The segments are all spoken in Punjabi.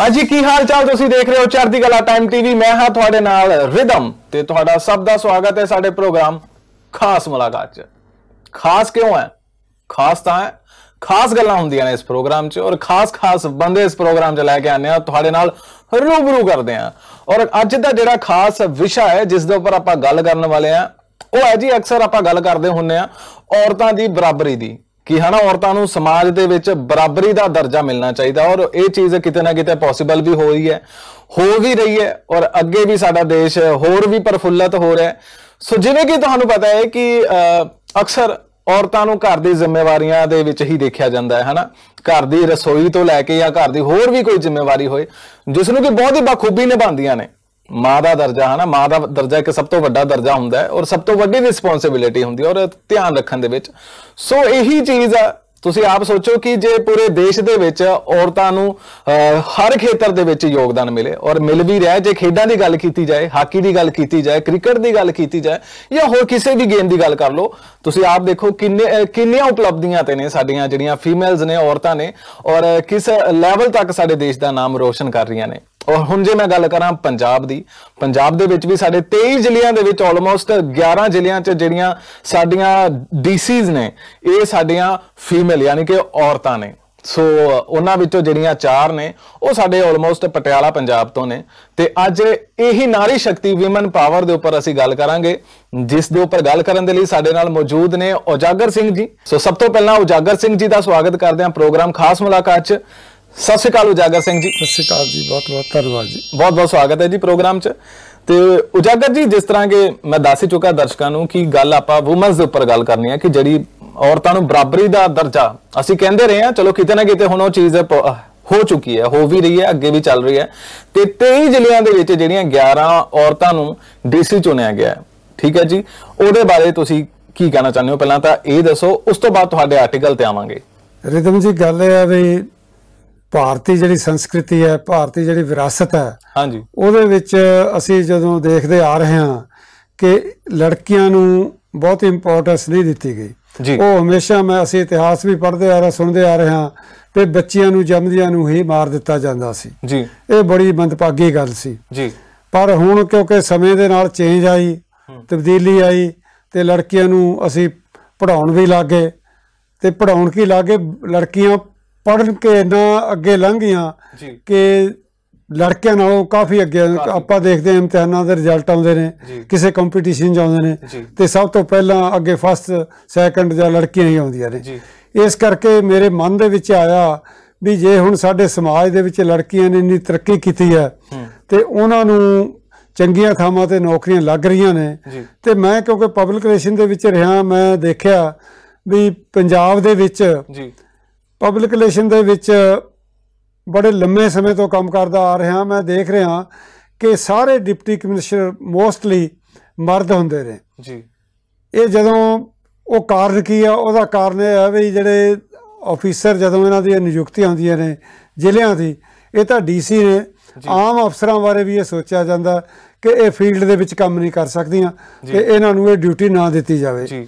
ਹਾਂਜੀ ਕੀ ਹਾਲ ਚਾਲ ਤੁਸੀਂ ਦੇਖ ਰਹੇ ਹੋ ਚੜ੍ਹਦੀ ਕਲਾ ਟਾਈਮ ਟੀਵੀ ਮੈਂ ਹਾਂ ਤੁਹਾਡੇ ਨਾਲ ਰਿਦਮ ਤੇ ਤੁਹਾਡਾ ਸਭ ਦਾ ਸਵਾਗਤ ਹੈ ਸਾਡੇ ਪ੍ਰੋਗਰਾਮ ਖਾਸ ਮੁਲਾਕਾਤ 'ਚ ਖਾਸ ਕਿਉਂ ਹੈ ਖਾਸ ਤਾਂ ਹੈ ਖਾਸ ਗੱਲਾਂ ਹੁੰਦੀਆਂ ਨੇ ਇਸ ਪ੍ਰੋਗਰਾਮ 'ਚ ਔਰ ਖਾਸ ਖਾਸ ਬੰਦੇ ਇਸ ਪ੍ਰੋਗਰਾਮ 'ਚ ਲੈ ਕੇ ਆਨੇ ਆ ਤੁਹਾਡੇ ਨਾਲ ਰੂਬਰੂ ਕਰਦੇ ਆ ਔਰ ਅੱਜ ਦਾ ਜਿਹੜਾ ਖਾਸ ਵਿਸ਼ਾ ਹੈ ਜਿਸ ਦੇ ਉੱਪਰ ਆਪਾਂ ਗੱਲ ਕਰਨ ਵਾਲੇ ਆ ਉਹ ਹੈ ਜੀ ਅਕਸਰ ਆਪਾਂ ਗੱਲ ਕਰਦੇ ਹੁੰਨੇ ਆ ਔਰਤਾਂ ਦੀ ਬਰਾਬਰੀ ਦੀ ਕਿ ਹਨਾ ਔਰਤਾਂ ਨੂੰ ਸਮਾਜ ਦੇ ਵਿੱਚ ਬਰਾਬਰੀ ਦਾ ਦਰਜਾ ਮਿਲਣਾ ਚਾਹੀਦਾ ਔਰ ਇਹ ਚੀਜ਼ ਕਿਤੇ ਨਾ ਕਿਤੇ ਪੋਸੀਬਲ ਵੀ ਹੋ ਰਹੀ ਹੈ ਹੋ ਵੀ ਰਹੀ ਹੈ ਔਰ ਅੱਗੇ ਵੀ ਸਾਡਾ ਦੇਸ਼ ਹੋਰ ਵੀ ਪਰਫੁੱਲਤ ਹੋ ਰਿਹਾ ਹੈ ਸੋ ਜਿਵੇਂ ਕਿ ਤੁਹਾਨੂੰ ਪਤਾ ਹੈ ਕਿ ਅਕਸਰ ਔਰਤਾਂ ਨੂੰ ਘਰ ਦੀ ਜ਼ਿੰਮੇਵਾਰੀਆਂ ਦੇ ਵਿੱਚ ਹੀ ਦੇਖਿਆ ਜਾਂਦਾ ਹੈ ਹਨਾ ਘਰ ਦੀ ਰਸੋਈ ਤੋਂ ਲੈ ਕੇ ਜਾਂ ਘਰ ਦੀ ਹੋਰ ਵੀ ਕੋਈ ਜ਼ਿੰਮੇਵਾਰੀ ਹੋਏ ਜਿਸ ਨੂੰ ਕਿ ਬਹੁਤ ਹੀ ਬਖੂਬੀ ਨਿਭਾਉਂਦੀਆਂ ਨੇ ਮਾਂ ਦਾ ਦਰਜਾ ਨਾ ਮਾਂ ਦਾ ਦਰਜਾ ਇੱਕ ਸਭ ਤੋਂ ਵੱਡਾ ਦਰਜਾ ਹੁੰਦਾ ਹੈ ਔਰ ਸਭ ਤੋਂ ਵੱਡੀ ਰਿਸਪੌਂਸਿਬਿਲਟੀ ਹੁੰਦੀ ਹੈ ਔਰ ਧਿਆਨ ਰੱਖਣ ਦੇ ਵਿੱਚ ਸੋ ਇਹੀ ਚੀਜ਼ ਆ ਤੁਸੀਂ ਆਪ ਸੋਚੋ ਕਿ ਜੇ ਪੂਰੇ ਦੇਸ਼ ਦੇ ਵਿੱਚ ਔਰਤਾਂ ਨੂੰ ਹਰ ਖੇਤਰ ਦੇ ਵਿੱਚ ਯੋਗਦਾਨ ਮਿਲੇ ਔਰ ਮਿਲ ਵੀ ਰਿਹਾ ਜੇ ਖੇਡਾਂ ਦੀ ਗੱਲ ਕੀਤੀ ਜਾਏ ਹਾਕੀ ਦੀ ਗੱਲ ਕੀਤੀ ਜਾਏ ਕ੍ਰਿਕਟ ਦੀ ਗੱਲ ਕੀਤੀ ਜਾਏ ਜਾਂ ਹੋਰ ਕਿਸੇ ਵੀ ਗੇਮ ਦੀ ਗੱਲ ਕਰ ਲਓ ਤੁਸੀਂ ਆਪ ਦੇਖੋ ਕਿੰਨੇ ਕਿੰਨੀਆਂ ਉਪਲਬਧੀਆਂ ਤੇ ਨੇ ਸਾਡੀਆਂ ਜਿਹੜੀਆਂ ਫੀਮੇਲਸ ਨੇ ਔਰਤਾਂ ਨੇ ਔਰ ਕਿਸ ਲੈਵਲ ਤੱਕ ਸਾਡੇ ਦੇਸ਼ ਦਾ ਨਾਮ ਰੋਸ਼ਨ ਕਰ ਰਹੀਆਂ ਨੇ ਔਰ ਹੁਣ ਜੇ ਮੈਂ ਗੱਲ ਕਰਾਂ ਪੰਜਾਬ ਦੀ ਪੰਜਾਬ ਦੇ ਵਿੱਚ ਵੀ ਸਾਡੇ 23 ਜ਼ਿਲ੍ਹਿਆਂ ਦੇ ਵਿੱਚ ਆਲਮੋਸਟ 11 ਜ਼ਿਲ੍ਹਿਆਂ 'ਚ ਜਿਹੜੀਆਂ ਸਾਡੀਆਂ ਡੀਸੀਜ਼ ਨੇ ਇਹ ਸਾਡੀਆਂ ਫੀਮੇਲ ਫੀਮੇਲ ਯਾਨੀ ਕਿ ਔਰਤਾਂ ਨੇ ਸੋ ਉਹਨਾਂ ਵਿੱਚੋਂ ਜਿਹੜੀਆਂ ਚਾਰ ਨੇ ਉਹ ਸਾਡੇ ਆਲਮੋਸਟ ਪਟਿਆਲਾ ਪੰਜਾਬ ਤੋਂ ਨੇ ਤੇ ਅੱਜ ਇਹੀ ਨਾਰੀ ਸ਼ਕਤੀ ਔਮਨ ਪਾਵਰ ਦੇ ਉੱਪਰ ਅਸੀਂ ਗੱਲ ਕਰਾਂਗੇ ਜਿਸ ਦੇ ਉੱਪਰ ਗੱਲ ਕਰਨ ਦੇ ਲਈ ਸਾਡੇ ਨਾਲ ਮੌਜੂਦ ਨੇ ਉਜਾਗਰ ਸਿੰਘ ਜੀ ਸੋ ਸਭ ਤੋਂ ਪਹਿਲਾਂ ਉਜਾਗਰ ਸਿੰਘ ਜੀ ਦਾ ਸਵਾਗਤ ਕਰਦੇ ਹਾਂ ਪ੍ਰੋਗਰਾਮ ਖਾਸ ਮੁਲਾਕਾਤ 'ਚ ਸਤਿ ਸ਼੍ਰੀ ਅਕਾਲ ਉਜਾਗਰ ਸਿੰਘ ਜੀ ਸਤਿ ਸ਼੍ਰੀ ਅਕਾਲ ਜੀ ਬਹੁਤ ਬਹੁਤ ਧੰਨਵਾਦ ਜੀ ਬਹੁਤ ਬਹੁਤ ਸਵਾਗਤ ਹੈ ਜੀ ਪ੍ਰੋਗਰਾਮ 'ਚ ਤੇ ਉਜਾਗਰ ਜੀ ਜਿਸ ਤਰ੍ਹਾਂ ਕਿ ਮੈਂ ਦੱਸ ਹੀ ਚੁੱਕਾ ਦਰਸ਼ਕਾਂ ਨੂੰ ਕਿ ਗੱਲ ਆਪਾਂ ਔਮਨਸ ਦੇ ਉੱਪਰ ਗੱਲ ਕਰਨੀ ਹੈ ਕਿ ਜਿਹੜੀ ਔਰਤਾਂ ਨੂੰ ਬਰਾਬਰੀ ਦਾ ਦਰਜਾ ਅਸੀਂ ਕਹਿੰਦੇ ਰਹੇ ਹਾਂ ਚਲੋ ਕਿਤੇ ਨਾ ਕਿਤੇ ਹੁਣ ਉਹ ਚੀਜ਼ ਹੋ ਚੁੱਕੀ ਹੈ ਹੋ ਵੀ ਰਹੀ ਹੈ ਅੱਗੇ ਵੀ ਚੱਲ ਰਹੀ ਹੈ ਤੇ 23 ਜ਼ਿਲ੍ਹਿਆਂ ਦੇ ਵਿੱਚ ਜਿਹੜੀਆਂ 11 ਔਰਤਾਂ ਨੂੰ ਡੀਸੀ ਚੁਣਿਆ ਗਿਆ ਹੈ ਠੀਕ ਹੈ ਜੀ ਉਹਦੇ ਬਾਰੇ ਤੁਸੀਂ ਕੀ ਕਹਿਣਾ ਚਾਹੁੰਦੇ ਹੋ ਪਹਿਲਾਂ ਤਾਂ ਇਹ ਦੱਸੋ ਉਸ ਤੋਂ ਬਾਅਦ ਤੁਹਾਡੇ ਆਰਟੀਕਲ ਤੇ ਆਵਾਂਗੇ ਰਿਦਮ ਜੀ ਗੱਲ ਇਹ ਹੈ ਵੀ ਭਾਰਤੀ ਜਿਹੜੀ ਸੰਸਕ੍ਰਿਤੀ ਹੈ ਭਾਰਤੀ ਜਿਹੜੀ ਵਿਰਾਸਤ ਹੈ ਹਾਂਜੀ ਉਹਦੇ ਵਿੱਚ ਅਸੀਂ ਜਦੋਂ ਦੇਖਦੇ ਆ ਰਹੇ ਹਾਂ ਕਿ ਲੜਕੀਆਂ ਨੂੰ ਬਹੁਤ ਇੰਪੋਰਟੈਂਸ ਨਹੀਂ ਦਿੱਤੀ ਗਈ ਉਹ ਹਮੇਸ਼ਾ ਮੈਂ ਅਸੀਂ ਇਤਿਹਾਸ ਵੀ ਪੜ੍ਹਦੇ ਆ ਰਹੇ ਸੁਣਦੇ ਆ ਰਹੇ ਹਾਂ ਤੇ ਬੱਚਿਆਂ ਨੂੰ ਜੰਮਦਿਆਂ ਨੂੰ ਹੀ ਮਾਰ ਦਿੱਤਾ ਜਾਂਦਾ ਸੀ ਜੀ ਇਹ ਬੜੀ ਮੰਦਭਾਗੀ ਗੱਲ ਸੀ ਜੀ ਪਰ ਹੁਣ ਕਿਉਂਕਿ ਸਮੇਂ ਦੇ ਨਾਲ ਚੇਂਜ ਆਈ ਤਬਦੀਲੀ ਆਈ ਤੇ ਲੜਕੀਆਂ ਨੂੰ ਅਸੀਂ ਪੜਾਉਣ ਵੀ ਲੱਗੇ ਤੇ ਪੜਾਉਣ ਕੀ ਲੱਗੇ ਲੜਕੀਆਂ ਪੜਨ ਕੇ ਨਾ ਅੱਗੇ ਲੰਘੀਆਂ ਕਿ ਲੜਕਿਆਂ ਨਾਲੋਂ ਕਾਫੀ ਅੱਗੇ ਆਪਾਂ ਦੇਖਦੇ ਹਾਂ ਇਮਤਿਹਾਨਾਂ ਦੇ ਰਿਜ਼ਲਟ ਆਉਂਦੇ ਨੇ ਕਿਸੇ ਕੰਪੀਟੀਸ਼ਨ 'ਚ ਆਉਂਦੇ ਨੇ ਤੇ ਸਭ ਤੋਂ ਪਹਿਲਾਂ ਅੱਗੇ ਫਸਟ ਸੈਕੰਡ ਜਾਂ ਲੜਕੀਆਂ ਹੀ ਆਉਂਦੀਆਂ ਨੇ ਇਸ ਕਰਕੇ ਮੇਰੇ ਮਨ ਦੇ ਵਿੱਚ ਆਇਆ ਵੀ ਜੇ ਹੁਣ ਸਾਡੇ ਸਮਾਜ ਦੇ ਵਿੱਚ ਲੜਕੀਆਂ ਨੇ ਇੰਨੀ ਤਰੱਕੀ ਕੀਤੀ ਹੈ ਤੇ ਉਹਨਾਂ ਨੂੰ ਚੰਗੀਆਂ ਥਾਵਾਂ ਤੇ ਨੌਕਰੀਆਂ ਲੱਗ ਰਹੀਆਂ ਨੇ ਤੇ ਮੈਂ ਕਿਉਂਕਿ ਪਬਲਿਕ ਰਿਲੇਸ਼ਨ ਦੇ ਵਿੱਚ ਰਿਹਾ ਮੈਂ ਦੇਖਿਆ ਵੀ ਪੰਜਾਬ ਦੇ ਵਿੱਚ ਜੀ ਪਬਲਿਕ ਰਿਲੇਸ਼ਨ ਦੇ ਵਿੱਚ ਬੜੇ ਲੰਮੇ ਸਮੇਂ ਤੋਂ ਕੰਮ ਕਰਦਾ ਆ ਰਿਹਾ ਮੈਂ ਦੇਖ ਰਿਹਾ ਕਿ ਸਾਰੇ ਡਿਪਟੀ ਕਮਿਸ਼ਨਰ ਮੋਸਟਲੀ ਮਰਦ ਹੁੰਦੇ ਨੇ ਜੀ ਇਹ ਜਦੋਂ ਉਹ ਕਾਰਨ ਕੀ ਆ ਉਹਦਾ ਕਾਰਨ ਇਹ ਆ ਵੀ ਜਿਹੜੇ ਅਫੀਸਰ ਜਦੋਂ ਇਹਨਾਂ ਦੀ ਨਿਯੁਕਤੀ ਆਉਂਦੀਆਂ ਨੇ ਜ਼ਿਲ੍ਹਿਆਂ ਦੀ ਇਹ ਤਾਂ ਡੀਸੀ ਨੇ ਆਮ ਅਫਸਰਾਂ ਬਾਰੇ ਵੀ ਇਹ ਸੋਚਿਆ ਜਾਂਦਾ ਕਿ ਇਹ ਫੀਲਡ ਦੇ ਵਿੱਚ ਕੰਮ ਨਹੀਂ ਕਰ ਸਕਦੀਆਂ ਤੇ ਇਹਨਾਂ ਨੂੰ ਇਹ ਡਿਊਟੀ ਨਾ ਦਿੱਤੀ ਜਾਵੇ ਜੀ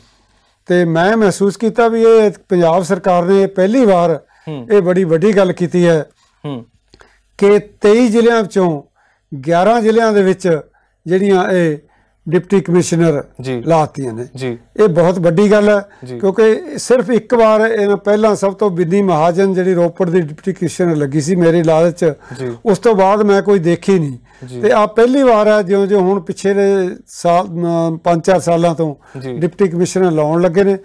ਤੇ ਮੈਂ ਮਹਿਸੂਸ ਕੀਤਾ ਵੀ ਇਹ ਪੰਜਾਬ ਸਰਕਾਰ ਨੇ ਪਹਿਲੀ ਵਾਰ ਇਹ ਬੜੀ ਵੱਡੀ ਗੱਲ ਕੀਤੀ ਹੈ ਕਿ 23 ਜ਼ਿਲ੍ਹਿਆਂ ਵਿੱਚੋਂ 11 ਜ਼ਿਲ੍ਹਿਆਂ ਦੇ ਵਿੱਚ ਜਿਹੜੀਆਂ ਇਹ ਡਿਪਟੀ ਕਮਿਸ਼ਨਰ ਲਾਤੀਆਂ ਨੇ ਜੀ ਇਹ ਬਹੁਤ ਵੱਡੀ ਗੱਲ ਹੈ ਕਿਉਂਕਿ ਸਿਰਫ ਇੱਕ ਵਾਰ ਇਹਨਾਂ ਪਹਿਲਾਂ ਸਭ ਤੋਂ ਬਿੰਦੀ ਮਹਾਜਨ ਜਿਹੜੀ ਰੋਪੜ ਦੀ ਡਿਪਟੀ ਕਮਿਸ਼ਨਰ ਲੱਗੀ ਸੀ ਮੇਰੇ ਲਾਲ ਚ ਉਸ ਤੋਂ ਬਾਅਦ ਮੈਂ ਕੋਈ ਦੇਖੀ ਨਹੀਂ ਤੇ ਆ ਪਹਿਲੀ ਵਾਰ ਹੈ ਜਿਉਂ ਜਿਉਂ ਹੁਣ ਪਿਛਲੇ ਸਾਲ 5-4 ਸਾਲਾਂ ਤੋਂ ਡਿਪਟੀ ਕਮਿਸ਼ਨਰ ਲਾਉਣ ਲੱਗੇ ਨੇ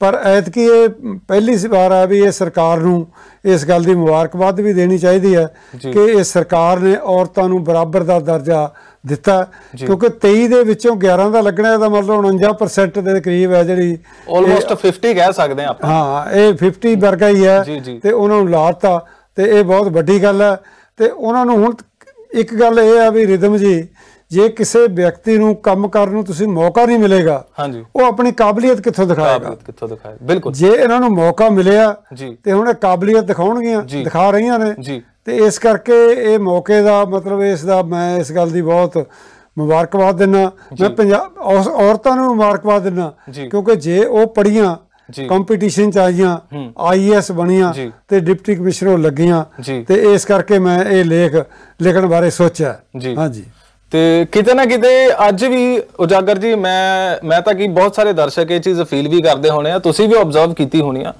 ਪਰ ਐਤਕੀ ਇਹ ਪਹਿਲੀ ਵਾਰ ਆ ਵੀ ਇਹ ਸਰਕਾਰ ਨੂੰ ਇਸ ਗੱਲ ਦੀ ਮੁਬਾਰਕਬਾਦ ਵੀ ਦੇਣੀ ਚਾਹੀਦੀ ਹੈ ਕਿ ਇਹ ਸਰਕਾਰ ਨੇ ਔਰਤਾਂ ਨੂੰ ਬਰਾਬਰ ਦਾ ਦਰਜਾ ਦਿੱਤਾ ਕਿਉਂਕਿ 23 ਦੇ ਵਿੱਚੋਂ 11 ਦਾ ਲੱਗਣਾ ਇਹਦਾ ਮਤਲਬ 49% ਦੇ ਕਰੀਬ ਹੈ ਜਿਹੜੀ ਆਲਮੋਸਟ 50 ਕਹਿ ਸਕਦੇ ਆ ਆਪਾਂ ਹਾਂ ਇਹ 50 ਵਰਗਾ ਹੀ ਹੈ ਤੇ ਉਹਨਾਂ ਨੂੰ ਲਾਤਾ ਤੇ ਇਹ ਬਹੁਤ ਵੱਡੀ ਗੱਲ ਹੈ ਤੇ ਉਹਨਾਂ ਨੂੰ ਹੁਣ ਇੱਕ ਗੱਲ ਇਹ ਆ ਵੀ ਰਿਦਮ ਜੀ ਜੇ ਕਿਸੇ ਵਿਅਕਤੀ ਨੂੰ ਕੰਮ ਕਰਨ ਨੂੰ ਤੁਸੀਂ ਮੌਕਾ ਨਹੀਂ ਮਿਲੇਗਾ ਹਾਂਜੀ ਉਹ ਆਪਣੀ ਕਾਬਲੀਅਤ ਕਿੱਥੋਂ ਦਿਖਾਏਗਾ ਕਾਬਲੀਅਤ ਕਿੱਥੋਂ ਦਿਖਾਏ ਬਿਲਕੁਲ ਜੇ ਇਹਨਾਂ ਨੂੰ ਮੌਕਾ ਮਿਲਿਆ ਤੇ ਹੁਣ ਇਹ ਕਾਬਲੀਅਤ ਦਿਖਾਉਣਗੀਆਂ ਦਿਖਾ ਰਹੀਆਂ ਨੇ ਜੀ ਤੇ ਇਸ ਕਰਕੇ ਇਹ ਮੌਕੇ ਦਾ ਮਤਲਬ ਇਸ ਦਾ ਮੈਂ ਇਸ ਗੱਲ ਦੀ ਬਹੁਤ ਮੁਬਾਰਕਬਾਦ ਦਿੰਨਾ ਮੈਂ ਪੰਜਾਬ ਔਰਤਾਂ ਨੂੰ ਮੁਬਾਰਕਬਾਦ ਦਿੰਨਾ ਕਿਉਂਕਿ ਜੇ ਉਹ ਪੜੀਆਂ ਕੰਪੀਟੀਸ਼ਨ ਚ ਆਈਆਂ ਆਈਐਸ ਬਣੀਆਂ ਤੇ ਡਿਪਟੀ ਕਮਿਸ਼ਨਰ ਲੱਗੀਆਂ ਤੇ ਇਸ ਕਰਕੇ ਮੈਂ ਇਹ ਲੇਖ ਲਿਖਣ ਬਾਰੇ ਸੋਚਿਆ ਹਾਂਜੀ ਤੇ ਕਿਤੇ ਨਾ ਕਿਤੇ ਅੱਜ ਵੀ ਉਜਾਗਰ ਜੀ ਮੈਂ ਮੈਂ ਤਾਂ ਕੀ ਬਹੁਤ ਸਾਰੇ ਦਰਸ਼ਕ ਇਹ ਚੀਜ਼ ਫੀਲ ਵੀ ਕਰਦੇ ਹੋਣੇ ਆ ਤੁਸੀਂ ਵੀ ਆਬਜ਼ਰਵ ਕੀਤੀ ਹੋਣੀ ਆ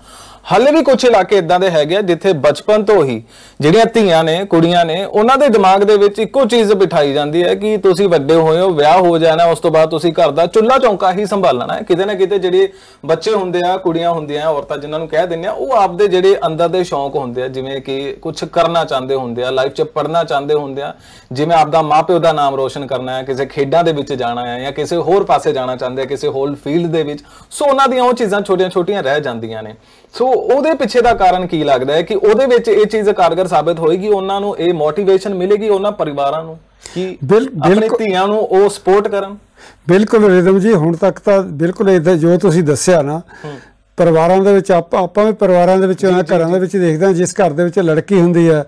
ਹੱਲੇ ਵੀ ਕੁਝ ਇਲਾਕੇ ਇਦਾਂ ਦੇ ਹੈਗੇ ਆ ਜਿੱਥੇ ਬਚਪਨ ਤੋਂ ਹੀ ਜਿਹੜੀਆਂ ਧੀਆਂ ਨੇ ਕੁੜੀਆਂ ਨੇ ਉਹਨਾਂ ਦੇ ਦਿਮਾਗ ਦੇ ਵਿੱਚ ਇੱਕੋ ਚੀਜ਼ ਬਿਠਾਈ ਜਾਂਦੀ ਹੈ ਕਿ ਤੁਸੀਂ ਵੱਡੇ ਹੋਏ ਹੋ ਵਿਆਹ ਹੋ ਜਾਣਾ ਉਸ ਤੋਂ ਬਾਅਦ ਤੁਸੀਂ ਘਰ ਦਾ ਚੁੱਲ੍ਹਾ ਚੌਂਕਾ ਹੀ ਸੰਭਾਲਣਾ ਹੈ ਕਿਤੇ ਨਾ ਕਿਤੇ ਜਿਹੜੇ ਬੱਚੇ ਹੁੰਦੇ ਆ ਕੁੜੀਆਂ ਹੁੰਦੀਆਂ ਔਰਤਾਂ ਜਿਨ੍ਹਾਂ ਨੂੰ ਕਹਿ ਦਿੰਦੇ ਆ ਉਹ ਆਪਦੇ ਜਿਹੜੇ ਅੰਦਰ ਦੇ ਸ਼ੌਂਕ ਹੁੰਦੇ ਆ ਜਿਵੇਂ ਕਿ ਕੁਝ ਕਰਨਾ ਚਾਹੁੰਦੇ ਹੁੰਦੇ ਆ ਲਾਈਫ 'ਚ ਪੜਨਾ ਚਾਹੁੰਦੇ ਹੁੰਦੇ ਆ ਜਿਵੇਂ ਆਪਦਾ ਮਾਪਿਓ ਦਾ ਨਾਮ ਰੋਸ਼ਨ ਕਰਨਾ ਹੈ ਕਿਸੇ ਖੇਡਾਂ ਦੇ ਵਿੱਚ ਜਾਣਾ ਹੈ ਜਾਂ ਕਿਸੇ ਹੋਰ ਪਾਸੇ ਜਾਣਾ ਚਾਹੁੰਦੇ ਆ ਕਿਸੇ ਹੋਰ ਫੀਲਡ ਦੇ ਵਿੱਚ ਸੋ ਉਹਨਾਂ ਦੀਆਂ ਉਹ ਚੀਜ਼ਾਂ ਛੋਟੀਆਂ-ਛੋਟੀਆਂ ਰਹਿ ਜਾਂਦੀਆਂ ਨੇ ਸੋ ਉਹਦੇ ਪਿੱਛੇ ਦਾ ਕਾਰਨ ਕੀ ਲੱਗਦਾ ਹੈ ਕਿ ਉਹਦੇ ਵਿੱਚ ਇਹ ਚੀਜ਼ ਕਾਰਗਰ ਸਾਬਤ ਹੋਏਗੀ ਉਹਨਾਂ ਨੂੰ ਇਹ ਮੋਟੀਵੇਸ਼ਨ ਮਿਲੇਗੀ ਉਹਨਾਂ ਪਰਿਵਾਰਾਂ ਨੂੰ ਕਿ ਆਪਣੇ ਧੀਆਂ ਨੂੰ ਉਹ ਸਪੋਰਟ ਕਰਨ ਬਿਲਕੁਲ ਰਿਦਮ ਜੀ ਹੁਣ ਤੱਕ ਤਾਂ ਬਿਲਕੁਲ ਇਹ ਜੋ ਤੁਸੀਂ ਦੱਸਿਆ ਨਾ ਪਰਿਵਾਰਾਂ ਦੇ ਵਿੱਚ ਆਪਾਂ ਆਪਾਂ ਵੀ ਪਰਿਵਾਰਾਂ ਦੇ ਵਿੱਚ ਉਹਨਾਂ ਘਰਾਂ ਦੇ ਵਿੱਚ ਦੇਖਦੇ ਹਾਂ ਜਿਸ ਘਰ ਦੇ ਵਿੱਚ ਲੜਕੀ ਹੁੰਦੀ ਹੈ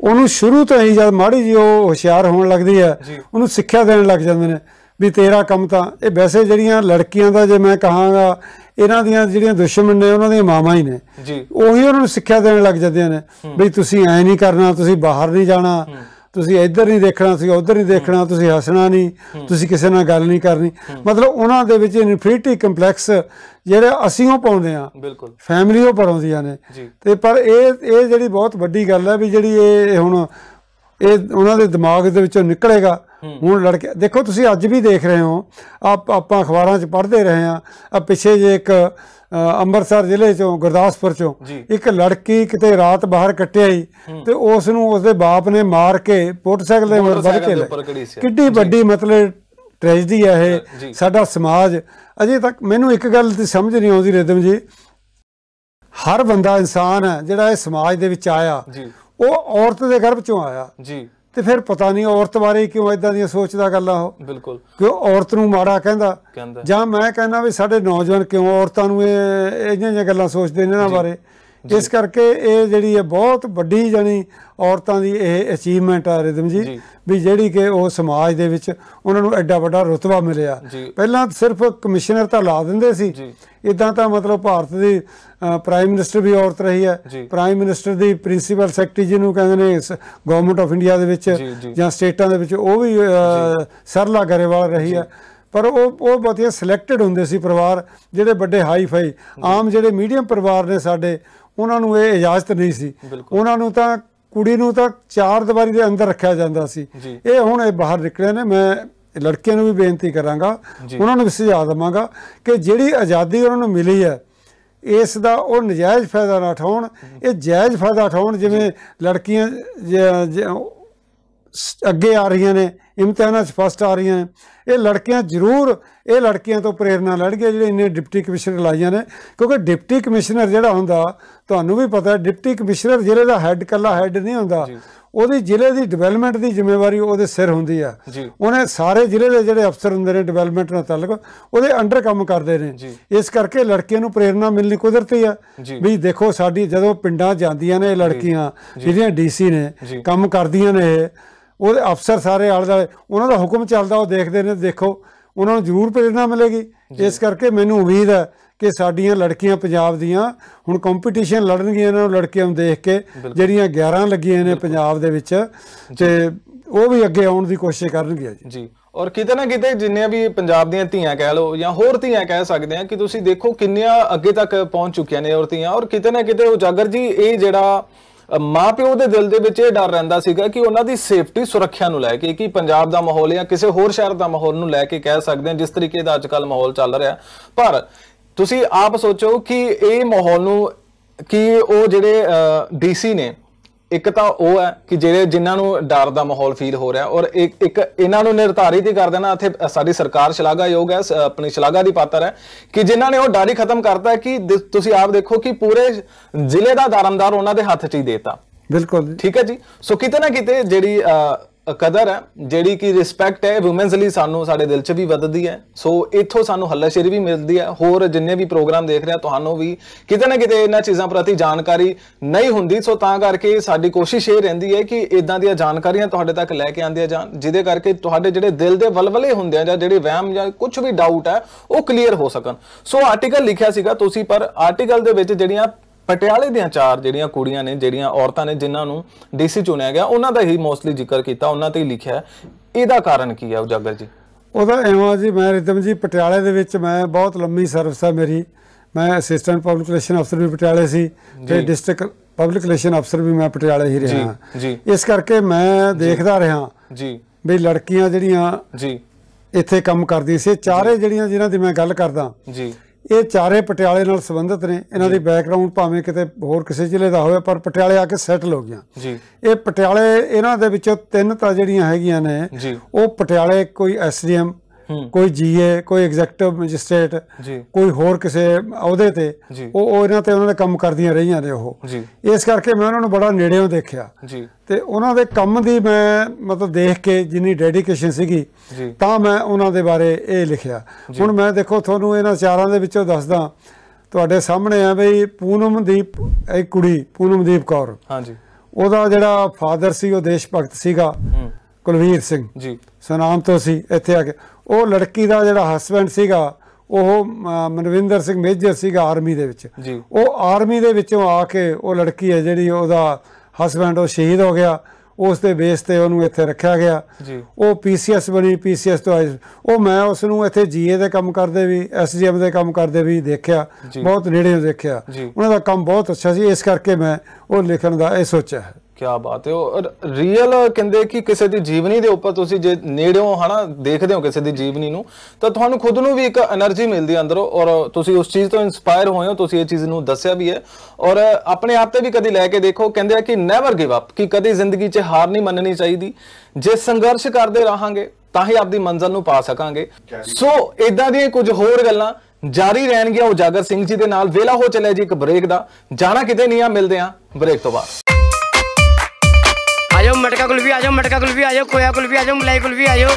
ਉਹਨੂੰ ਸ਼ੁਰੂ ਤੋਂ ਹੀ ਜਦ ਮਾੜੀ ਜੀ ਉਹ ਹੁਸ਼ਿਆਰ ਹੋਣ ਲੱਗਦੀ ਹੈ ਉਹਨੂੰ ਸਿੱਖਿਆ ਦੇਣ ਲੱਗ ਜਾਂਦੇ ਨੇ ਵੀ ਤੇਰਾ ਕੰਮ ਤਾਂ ਇਹ ਵੈਸੇ ਜਿਹੜੀਆਂ ਲੜਕੀਆਂ ਦਾ ਜੇ ਮੈਂ ਕਹਾਂਗਾ ਇਹਨਾਂ ਦੀਆਂ ਜਿਹੜੀਆਂ ਦੁਸ਼ਮਣ ਨੇ ਉਹਨਾਂ ਦੀਆਂ ਮਾਮਾ ਹੀ ਨੇ ਉਹੀ ਉਹਨਾਂ ਨੂੰ ਸਿੱਖਿਆ ਦੇਣ ਲੱਗ ਜਾਂਦੇ ਨੇ ਵੀ ਤੁਸੀਂ ਐ ਨਹੀਂ ਕਰਨਾ ਤੁਸੀਂ ਬਾਹਰ ਨਹੀਂ ਜਾਣਾ ਤੁਸੀਂ ਇੱਧਰ ਨਹੀਂ ਦੇਖਣਾ ਸੀ ਉੱਧਰ ਨਹੀਂ ਦੇਖਣਾ ਤੁਸੀਂ ਹੱਸਣਾ ਨਹੀਂ ਤੁਸੀਂ ਕਿਸੇ ਨਾਲ ਗੱਲ ਨਹੀਂ ਕਰਨੀ ਮਤਲਬ ਉਹਨਾਂ ਦੇ ਵਿੱਚ ਇਨਫਿਨਿਟੀ ਕੰਪਲੈਕਸ ਜਿਹੜੇ ਅਸੀਂ ਉਹ ਪਾਉਂਦੇ ਆ ਬਿਲਕੁਲ ਫੈਮਿਲੀ ਉਹ ਪੜਾਉਂਦੀਆਂ ਨੇ ਤੇ ਪਰ ਇਹ ਇਹ ਜਿਹੜੀ ਬਹੁਤ ਵੱਡੀ ਗੱਲ ਹੈ ਵੀ ਜਿਹੜੀ ਇਹ ਹੁਣ ਇਹ ਉਹਨਾਂ ਦੇ ਦਿਮਾਗ ਦੇ ਵਿੱਚੋਂ ਨਿਕਲੇਗਾ ਹੁਣ ਲੜਕੇ ਦੇਖੋ ਤੁਸੀਂ ਅੱਜ ਵੀ ਦੇਖ ਰਹੇ ਹੋ ਆਪ ਆਪਾਂ ਅਖਬਾਰਾਂ 'ਚ ਪੜ੍ਹਦੇ ਰਹੇ ਆ ਆ ਪਿੱਛੇ ਜੇ ਇੱਕ ਅੰਮ੍ਰਿਤਸਰ ਜ਼ਿਲ੍ਹੇ ਚੋਂ ਗੁਰਦਾਸਪੁਰ ਚੋਂ ਇੱਕ ਲੜਕੀ ਕਿਤੇ ਰਾਤ ਬਾਹਰ ਕੱਟਿਆਈ ਤੇ ਉਸ ਨੂੰ ਉਸਦੇ ਬਾਪ ਨੇ ਮਾਰ ਕੇ ਮੋਟਰਸਾਈਕਲ ਦੇ ਉੱਪਰ ਵੱਢ ਕੇ ਕਿੱਡੀ ਵੱਡੀ ਮਤਲਬ ਟ੍ਰੈਜਡੀ ਹੈ ਇਹ ਸਾਡਾ ਸਮਾਜ ਅਜੇ ਤੱਕ ਮੈਨੂੰ ਇੱਕ ਗੱਲ ਤੇ ਸਮਝ ਨਹੀਂ ਆਉਂਦੀ ਰਿਦਮ ਜੀ ਹਰ ਬੰਦਾ ਇਨਸਾਨ ਹੈ ਜਿਹੜਾ ਇਹ ਸਮਾਜ ਦੇ ਵਿੱਚ ਆਇਆ ਉਹ ਔਰਤ ਦੇ ਗਰਭ ਚੋਂ ਆਇਆ ਜੀ ਤੇ ਫਿਰ ਪਤਾ ਨਹੀਂ ਔਰਤ ਬਾਰੇ ਕਿਉਂ ਇਦਾਂ ਦੀਆਂ ਸੋਚਦਾ ਗੱਲਾਂ ਉਹ ਬਿਲਕੁਲ ਕਿ ਔਰਤ ਨੂੰ ਮਾੜਾ ਕਹਿੰਦਾ ਜਾਂ ਮੈਂ ਕਹਿੰਦਾ ਵੀ ਸਾਡੇ ਨੌਜਵਾਨ ਕਿਉਂ ਔਰਤਾਂ ਨੂੰ ਇਹ ਇਹੀਆਂ ਜਿਹੀਆਂ ਗੱਲਾਂ ਸੋਚਦੇ ਨੇ ਇਹਨਾਂ ਬਾਰੇ ਇਸ ਕਰਕੇ ਇਹ ਜਿਹੜੀ ਹੈ ਬਹੁਤ ਵੱਡੀ ਜਣੀ ਔਰਤਾਂ ਦੀ ਇਹ ਅਚੀਵਮੈਂਟ ਆ ਰਿਦਮ ਜੀ ਵੀ ਜਿਹੜੀ ਕਿ ਉਹ ਸਮਾਜ ਦੇ ਵਿੱਚ ਉਹਨਾਂ ਨੂੰ ਐਡਾ ਵੱਡਾ ਰੁਤਬਾ ਮਿਲਿਆ ਪਹਿਲਾਂ ਸਿਰਫ ਕਮਿਸ਼ਨਰ ਤਾਂ ਲਾ ਦਿੰਦੇ ਸੀ ਇਦਾਂ ਤਾਂ ਮਤਲਬ ਭਾਰਤ ਦੀ ਪ੍ਰਾਈਮ ਮਿਨਿਸਟਰ ਵੀ ਔਰਤ ਰਹੀ ਹੈ ਪ੍ਰਾਈਮ ਮਿਨਿਸਟਰ ਦੀ ਪ੍ਰਿੰਸੀਪਲ ਸੈਕਟਰੀ ਜਿਹਨੂੰ ਕਹਿੰਦੇ ਨੇ ਗਵਰਨਮੈਂਟ ਆਫ ਇੰਡੀਆ ਦੇ ਵਿੱਚ ਜਾਂ ਸਟੇਟਾਂ ਦੇ ਵਿੱਚ ਉਹ ਵੀ ਸਰਲਾ ਗਰੇਵਾਲ ਰਹੀ ਹੈ ਪਰ ਉਹ ਉਹ ਹੀ ਸਿਲੈਕਟਡ ਹੁੰਦੇ ਸੀ ਪਰਿਵਾਰ ਜਿਹੜੇ ਵੱਡੇ ਹਾਈ ਫਾਈ ਆਮ ਜਿਹੜੇ ਮੀਡੀਅਮ ਪਰਿਵਾਰ ਨੇ ਸਾਡੇ ਉਹਨਾਂ ਨੂੰ ਇਹ ਇਜਾਜ਼ਤ ਨਹੀਂ ਸੀ ਉਹਨਾਂ ਨੂੰ ਤਾਂ ਕੁੜੀ ਨੂੰ ਤਾਂ ਚਾਰ ਦੀਵਾਰੀ ਦੇ ਅੰਦਰ ਰੱਖਿਆ ਜਾਂਦਾ ਸੀ ਇਹ ਹੁਣ ਇਹ ਬਾਹਰ ਨਿਕਲੇ ਨੇ ਮੈਂ ਲੜਕੀਆਂ ਨੂੰ ਵੀ ਬੇਨਤੀ ਕਰਾਂਗਾ ਉਹਨਾਂ ਨੂੰ ਵੀ ਸੁਝਾਅ ਦਵਾਂਗਾ ਕਿ ਜਿਹੜੀ ਆਜ਼ਾਦੀ ਉਹਨਾਂ ਨੂੰ ਮਿਲੀ ਹੈ ਇਸ ਦਾ ਉਹ ਨਜਾਇਜ਼ ਫਾਇਦਾ ਨਾ ਠਾਉਣ ਇਹ ਜਾਇਜ਼ ਫਾਇਦਾ ਠਾਉਣ ਜਿਵੇਂ ਲੜਕੀਆਂ ਅੱਗੇ ਆ ਰਹੀਆਂ ਨੇ ਇਮਤਿਹਾਨਾਂ 'ਚ ਫਸਟ ਆ ਰਹੀਆਂ ਨੇ ਇਹ ਲੜਕੀਆਂ ਜ਼ਰੂਰ ਇਹ ਲੜਕੀਆਂ ਤੋਂ ਪ੍ਰੇਰਣਾ ਲੈਣਗੇ ਜਿਹੜੇ ਇਹਨੇ ਡਿਪਟੀ ਕਮਿਸ਼ਨਰ ਲਾਈਆਂ ਨੇ ਕਿਉਂਕਿ ਡਿਪਟੀ ਕਮਿਸ਼ਨਰ ਜਿਹੜਾ ਹੁੰਦਾ ਤੁਹਾਨੂੰ ਵੀ ਪਤਾ ਡਿਪਟੀ ਕਮਿਸ਼ਨਰ ਜ਼ਿਲ੍ਹੇ ਦਾ ਹੈੱਡ ਕੱਲਾ ਹੈੱਡ ਨਹੀਂ ਹੁੰਦਾ ਉਹਦੀ ਜ਼ਿਲ੍ਹੇ ਦੀ ਡਿਵੈਲਪਮੈਂਟ ਦੀ ਜ਼ਿੰਮੇਵਾਰੀ ਉਹਦੇ ਸਿਰ ਹੁੰਦੀ ਆ ਉਹਨੇ ਸਾਰੇ ਜ਼ਿਲ੍ਹੇ ਦੇ ਜਿਹੜੇ ਅਫਸਰ ਹੁੰਦੇ ਨੇ ਡਿਵੈਲਪਮੈਂਟ ਨਾਲ ਤਾਲੁਕ ਉਹਦੇ ਅੰਡਰ ਕੰਮ ਕਰਦੇ ਨੇ ਇਸ ਕਰਕੇ ਲੜਕੀਆਂ ਨੂੰ ਪ੍ਰੇਰਣਾ ਮਿਲਣੀ ਕੁਦਰਤੀ ਆ ਵੀ ਦੇਖੋ ਸਾਡੀ ਜਦੋਂ ਪਿੰਡਾਂ ਜਾਂਦੀਆਂ ਨੇ ਇਹ ਲੜਕੀਆਂ ਜਿਹੜੀਆਂ ਡੀਸੀ ਨੇ ਕੰਮ ਕਰਦੀਆਂ ਨੇ ਉਹਦੇ ਅਫਸਰ ਸਾਰੇ ਆਲੇ ਦਾਲੇ ਉਹਨਾਂ ਦਾ ਹੁਕਮ ਚੱਲਦਾ ਉਹ ਦੇਖਦੇ ਨੇ ਦੇਖੋ ਉਹਨਾਂ ਨੂੰ ਜ਼ਰੂਰ ਪ੍ਰੇਰਣਾ ਮਿਲੇਗੀ ਇਸ ਕਰਕੇ ਮੈਨੂੰ ਉਮੀਦ ਹੈ ਕਿ ਸਾਡੀਆਂ ਲੜਕੀਆਂ ਪੰਜਾਬ ਦੀਆਂ ਹੁਣ ਕੰਪੀਟੀਸ਼ਨ ਲੜਨਗੀਆਂ ਇਹਨਾਂ ਨੂੰ ਲੜਕੀਆਂ ਨੂੰ ਦੇਖ ਕੇ ਜਿਹੜੀਆਂ 11 ਲੱਗੀਆਂ ਨੇ ਪੰਜਾਬ ਦੇ ਵਿੱਚ ਤੇ ਉਹ ਵੀ ਅੱਗੇ ਆਉਣ ਦੀ ਕੋਸ਼ਿਸ਼ ਕਰਨਗੀਆਂ ਜੀ ਜੀ ਔਰ ਕਿਤੇ ਨਾ ਕਿਤੇ ਜਿੰਨੇ ਵੀ ਪੰਜਾਬ ਦੀਆਂ ਧੀਆਂ ਕਹਿ ਲਓ ਜਾਂ ਹੋਰ ਧੀਆਂ ਕਹਿ ਸਕਦੇ ਆ ਕਿ ਤੁਸੀਂ ਦੇਖੋ ਕਿੰਨੀਆਂ ਅੱਗੇ ਤੱਕ ਪਹੁੰਚ ਚੁੱਕੀਆਂ ਨੇ ਔਰ ਧੀਆਂ ਔਰ ਕਿਤੇ ਨਾ ਕਿਤੇ ਉਜਾਗਰ ਜੀ ਇਹ ਜਿਹੜਾ ਮਾਪਿਓ ਦੇ ਦਿਲ ਦੇ ਵਿੱਚ ਇਹ ਡਰ ਰਹਿੰਦਾ ਸੀਗਾ ਕਿ ਉਹਨਾਂ ਦੀ ਸੇਫਟੀ ਸੁਰੱਖਿਆ ਨੂੰ ਲੈ ਕੇ ਕਿ ਪੰਜਾਬ ਦਾ ਮਾਹੌਲ ਜਾਂ ਕਿਸੇ ਹੋਰ ਸ਼ਹਿਰ ਦਾ ਮਾਹੌਲ ਨੂੰ ਲੈ ਕੇ ਕਹਿ ਸਕਦੇ ਹਾਂ ਜਿਸ ਤਰੀਕੇ ਦਾ ਅੱਜਕੱਲ ਮਾਹੌਲ ਚੱਲ ਰਿਹਾ ਪਰ ਤੁਸੀਂ ਆਪ ਸੋਚੋ ਕਿ ਇਹ ਮਾਹੌਲ ਨੂੰ ਕਿ ਉਹ ਜਿਹੜੇ ਡੀਸੀ ਨੇ ਇੱਕ ਤਾਂ ਉਹ ਹੈ ਕਿ ਜਿਹੜੇ ਜਿਨ੍ਹਾਂ ਨੂੰ ਡਰ ਦਾ ਮਾਹੌਲ ਫੀਲ ਹੋ ਰਿਹਾ ਔਰ ਇੱਕ ਇੱਕ ਇਹਨਾਂ ਨੂੰ ਨਿਰਧਾਰਿਤ ਹੀ ਕਰ ਦੇਣਾ ਇੱਥੇ ਸਾਡੀ ਸਰਕਾਰ ਸ਼ਲਾਘਾਯੋਗ ਹੈ ਆਪਣੀ ਸ਼ਲਾਘਾ ਦੀ ਪਾਤਰ ਹੈ ਕਿ ਜਿਨ੍ਹਾਂ ਨੇ ਉਹ ਡਰ ਹੀ ਖਤਮ ਕਰਤਾ ਕਿ ਤੁਸੀਂ ਆਪ ਦੇਖੋ ਕਿ ਪੂਰੇ ਜ਼ਿਲ੍ਹੇ ਦਾ ਦਾਰਮਦਾਰ ਉਹਨਾਂ ਦੇ ਹੱਥ 'ਚ ਹੀ ਦੇਤਾ ਬਿਲਕੁਲ ਠੀਕ ਹੈ ਜੀ ਸੋ ਕਿਤੇ ਨਾ ਕਿਤੇ ਜਿਹੜੀ ਕਦਰ ਹੈ ਜਿਹੜੀ ਕਿ ਰਿਸਪੈਕਟ ਹੈ ਔਮਨਸ ਲਈ ਸਾਨੂੰ ਸਾਡੇ ਦਿਲ 'ਚ ਵੀ ਵੱਧਦੀ ਹੈ ਸੋ ਇੱਥੋਂ ਸਾਨੂੰ ਹੱਲਾਸ਼ੇਰੀ ਵੀ ਮਿਲਦੀ ਹੈ ਹੋਰ ਜਿੰਨੇ ਵੀ ਪ੍ਰੋਗਰਾਮ ਦੇਖ ਰਿਹਾ ਤੁਹਾਨੂੰ ਵੀ ਕਿਤੇ ਨਾ ਕਿਤੇ ਇਹਨਾਂ ਚੀਜ਼ਾਂ ਪ੍ਰਤੀ ਜਾਣਕਾਰੀ ਨਹੀਂ ਹੁੰਦੀ ਸੋ ਤਾਂ ਕਰਕੇ ਸਾਡੀ ਕੋਸ਼ਿਸ਼ ਇਹ ਰਹਿੰਦੀ ਹੈ ਕਿ ਇਦਾਂ ਦੀਆਂ ਜਾਣਕਾਰੀਆਂ ਤੁਹਾਡੇ ਤੱਕ ਲੈ ਕੇ ਆਂਦੀਆਂ ਜਾਣ ਜਿਹਦੇ ਕਰਕੇ ਤੁਹਾਡੇ ਜਿਹੜੇ ਦਿਲ ਦੇ ਵਲਵਲੇ ਹੁੰਦੇ ਆ ਜਾਂ ਜਿਹੜੇ ਵਹਿਮ ਜਾਂ ਕੁਝ ਵੀ ਡਾਊਟ ਹੈ ਉਹ ਕਲੀਅਰ ਹੋ ਸਕਣ ਸੋ ਆਰਟੀਕਲ ਲਿਖਿਆ ਸੀਗਾ ਤੁਸੀਂ ਪਰ ਆਰਟੀਕਲ ਦੇ ਵਿੱਚ ਜਿਹੜੀਆਂ ਪਟਿਆਲੇ ਦੀਆਂ ਚਾਰ ਜਿਹੜੀਆਂ ਕੁੜੀਆਂ ਨੇ ਜਿਹੜੀਆਂ ਔਰਤਾਂ ਨੇ ਜਿਨ੍ਹਾਂ ਨੂੰ ਡੀਸੀ ਚੁਣਿਆ ਗਿਆ ਉਹਨਾਂ ਦਾ ਹੀ ਮੋਸਟਲੀ ਜ਼ਿਕਰ ਕੀਤਾ ਉਹਨਾਂ ਤੇ ਹੀ ਲਿਖਿਆ ਇਹਦਾ ਕਾਰਨ ਕੀ ਹੈ ਉਜਾਗਰ ਜੀ ਉਹਦਾ ਐਵਾਂ ਜੀ ਮੈਂ ਰਿਦਮ ਜੀ ਪਟਿਆਲੇ ਦੇ ਵਿੱਚ ਮੈਂ ਬਹੁਤ ਲੰਮੀ ਸਰਵਿਸ ਹੈ ਮੇਰੀ ਮੈਂ ਅਸਿਸਟੈਂਟ ਪਬਲਿਕ ਰਿਲੇਸ਼ਨ ਅਫਸਰ ਵੀ ਪਟਿਆਲੇ ਸੀ ਤੇ ਡਿਸਟ੍ਰਿਕਟ ਪਬਲਿਕ ਰਿਲੇਸ਼ਨ ਅਫਸਰ ਵੀ ਮੈਂ ਪਟਿਆਲੇ ਹੀ ਰਿਹਾ ਇਸ ਕਰਕੇ ਮੈਂ ਦੇਖਦਾ ਰਿਹਾ ਜੀ ਵੀ ਲੜਕੀਆਂ ਜਿਹੜੀਆਂ ਜੀ ਇੱਥੇ ਕੰਮ ਕਰਦੀ ਸੀ ਚਾਰੇ ਜਿਹੜੀਆਂ ਜਿਨ੍ਹਾਂ ਦੀ ਮੈਂ ਗੱਲ ਕਰਦਾ ਜੀ ਇਹ ਚਾਰੇ ਪਟਿਆਲੇ ਨਾਲ ਸੰਬੰਧਿਤ ਨੇ ਇਹਨਾਂ ਦੀ ਬੈਕਗ੍ਰਾਉਂਡ ਭਾਵੇਂ ਕਿਤੇ ਹੋਰ ਕਿਸੇ ਜ਼ਿਲ੍ਹੇ ਦਾ ਹੋਵੇ ਪਰ ਪਟਿਆਲੇ ਆ ਕੇ ਸੈਟਲ ਹੋ ਗਿਆ ਜੀ ਇਹ ਪਟਿਆਲੇ ਇਹਨਾਂ ਦੇ ਵਿੱਚੋਂ ਤਿੰਨ ਤਾਂ ਜਿਹੜੀਆਂ ਹੈਗੀਆਂ ਨੇ ਉਹ ਪਟਿਆਲੇ ਕੋਈ ਐਸਡੀਐਮ ਕੋਈ ਜੀਏ ਕੋਈ ਐਗਜ਼ੈਕਟਿਵ ਮੈਜਿਸਟ੍ਰੇਟ ਕੋਈ ਹੋਰ ਕਿਸੇ ਅਹੁਦੇ ਤੇ ਉਹ ਉਹ ਇਹਨਾਂ ਤੇ ਉਹਨਾਂ ਦੇ ਕੰਮ ਕਰਦੀਆਂ ਰਹੀਆਂ ਨੇ ਉਹ ਇਸ ਕਰਕੇ ਮੈਂ ਉਹਨਾਂ ਨੂੰ ਬੜਾ ਨੇੜਿਓਂ ਦੇਖਿਆ ਤੇ ਉਹਨਾਂ ਦੇ ਕੰਮ ਦੀ ਮੈਂ ਮਤਲਬ ਦੇਖ ਕੇ ਜਿੰਨੀ ਡੈਡੀਕੇਸ਼ਨ ਸੀਗੀ ਤਾਂ ਮੈਂ ਉਹਨਾਂ ਦੇ ਬਾਰੇ ਇਹ ਲਿਖਿਆ ਹੁਣ ਮੈਂ ਦੇਖੋ ਤੁਹਾਨੂੰ ਇਹਨਾਂ ਚਾਰਾਂ ਦੇ ਵਿੱਚੋਂ ਦੱਸਦਾ ਤੁਹਾਡੇ ਸਾਹਮਣੇ ਆ ਬਈ ਪੂਨਮਦੀਪ ਇੱਕ ਕੁੜੀ ਪੂਨਮਦੀਪ ਕੌਰ ਹਾਂਜੀ ਉਹਦਾ ਜਿਹੜਾ ਫਾਦਰ ਸੀ ਉਹ ਦੇਸ਼ ਭਗਤ ਸੀਗਾ ਕੁਲਵੀਰ ਸਿੰਘ ਜੀ ਸਨਾਮ ਤੋਂ ਸੀ ਇੱਥੇ ਆ ਕੇ ਉਹ ਲੜਕੀ ਦਾ ਜਿਹੜਾ ਹਸਬੰਡ ਸੀਗਾ ਉਹ ਮਨਵਿੰਦਰ ਸਿੰਘ ਮੇਜਰ ਸੀਗਾ ਆਰਮੀ ਦੇ ਵਿੱਚ ਉਹ ਆਰਮੀ ਦੇ ਵਿੱਚੋਂ ਆ ਕੇ ਉਹ ਲੜਕੀ ਹੈ ਜਿਹੜੀ ਉਹਦਾ ਹਸਬੰਡ ਉਹ ਸ਼ਹੀਦ ਹੋ ਗਿਆ ਉਸ ਦੇ ਬੇਸ ਤੇ ਉਹਨੂੰ ਇੱਥੇ ਰੱਖਿਆ ਗਿਆ ਉਹ ਪੀਸੀਐਸ ਬਣੀ ਪੀਸੀਐਸ ਤੋਂ ਆਈ ਉਹ ਮੈਂ ਉਸ ਨੂੰ ਇੱਥੇ ਜੀਏ ਦੇ ਕੰਮ ਕਰਦੇ ਵੀ ਐਸਜੀਐਮ ਦੇ ਕੰਮ ਕਰਦੇ ਵੀ ਦੇਖਿਆ ਬਹੁਤ ਨੇੜੇੋਂ ਦੇਖਿਆ ਉਹਨਾਂ ਦਾ ਕੰਮ ਬਹੁਤ ਅੱਛਾ ਸੀ ਇਸ ਕਰਕੇ ਮੈਂ ਉਹ ਲਿਖਣ ਦਾ ਇਹ ਸੋਚਿਆ ਕਿਆ ਬਾਤ ਹੈ ਉਹ ਰੀਅਲ ਕਹਿੰਦੇ ਕਿ ਕਿਸੇ ਦੀ ਜੀਵਨੀ ਦੇ ਉੱਪਰ ਤੁਸੀਂ ਜੇ ਨੇੜਿਓਂ ਹਨਾ ਦੇਖਦੇ ਹੋ ਕਿਸੇ ਦੀ ਜੀਵਨੀ ਨੂੰ ਤਾਂ ਤੁਹਾਨੂੰ ਖੁਦ ਨੂੰ ਵੀ ਇੱਕ એનર્ਜੀ ਮਿਲਦੀ ਹੈ ਅੰਦਰੋਂ ਔਰ ਤੁਸੀਂ ਉਸ ਚੀਜ਼ ਤੋਂ ਇਨਸਪਾਇਰ ਹੋਏ ਹੋ ਤੁਸੀਂ ਇਹ ਚੀਜ਼ ਨੂੰ ਦੱਸਿਆ ਵੀ ਹੈ ਔਰ ਆਪਣੇ ਆਪ ਤੇ ਵੀ ਕਦੀ ਲੈ ਕੇ ਦੇਖੋ ਕਹਿੰਦੇ ਆ ਕਿ ਨੈਵਰ ਗਿਵ ਅਪ ਕਿ ਕਦੀ ਜ਼ਿੰਦਗੀ 'ਚ ਹਾਰ ਨਹੀਂ ਮੰਨਣੀ ਚਾਹੀਦੀ ਜੇ ਸੰਘਰਸ਼ ਕਰਦੇ ਰਹਾਂਗੇ ਤਾਂ ਹੀ ਆਪਦੀ ਮੰਜ਼ਲ ਨੂੰ ਪਾ ਸਕਾਂਗੇ ਸੋ ਇਦਾਂ ਦੀਆਂ ਕੁਝ ਹੋਰ ਗੱਲਾਂ ਜਾਰੀ ਰਹਿਣਗੀਆਂ ਉਜਾਗਰ ਸਿੰਘ ਜੀ ਦੇ ਨਾਲ ਵੇਲਾ ਹੋ ਚੱਲਿਆ ਜੀ ਇੱਕ ਬ੍ਰੇਕ ਦਾ ਜਾਣਾ ਕਿਤੇ ਨਹੀਂ ਆ ਮਿਲਦੇ ਆ ਬ੍ਰੇਕ ਤੋਂ ਬਾਅਦ जाओ ਮਟਕਾ कुल्फी आ जाओ मटका कुल्फी ਕੋਇਆ जाओ कोया कुल्फी आ जाओ मलाई कुल्फी ਆ ਜਾਓ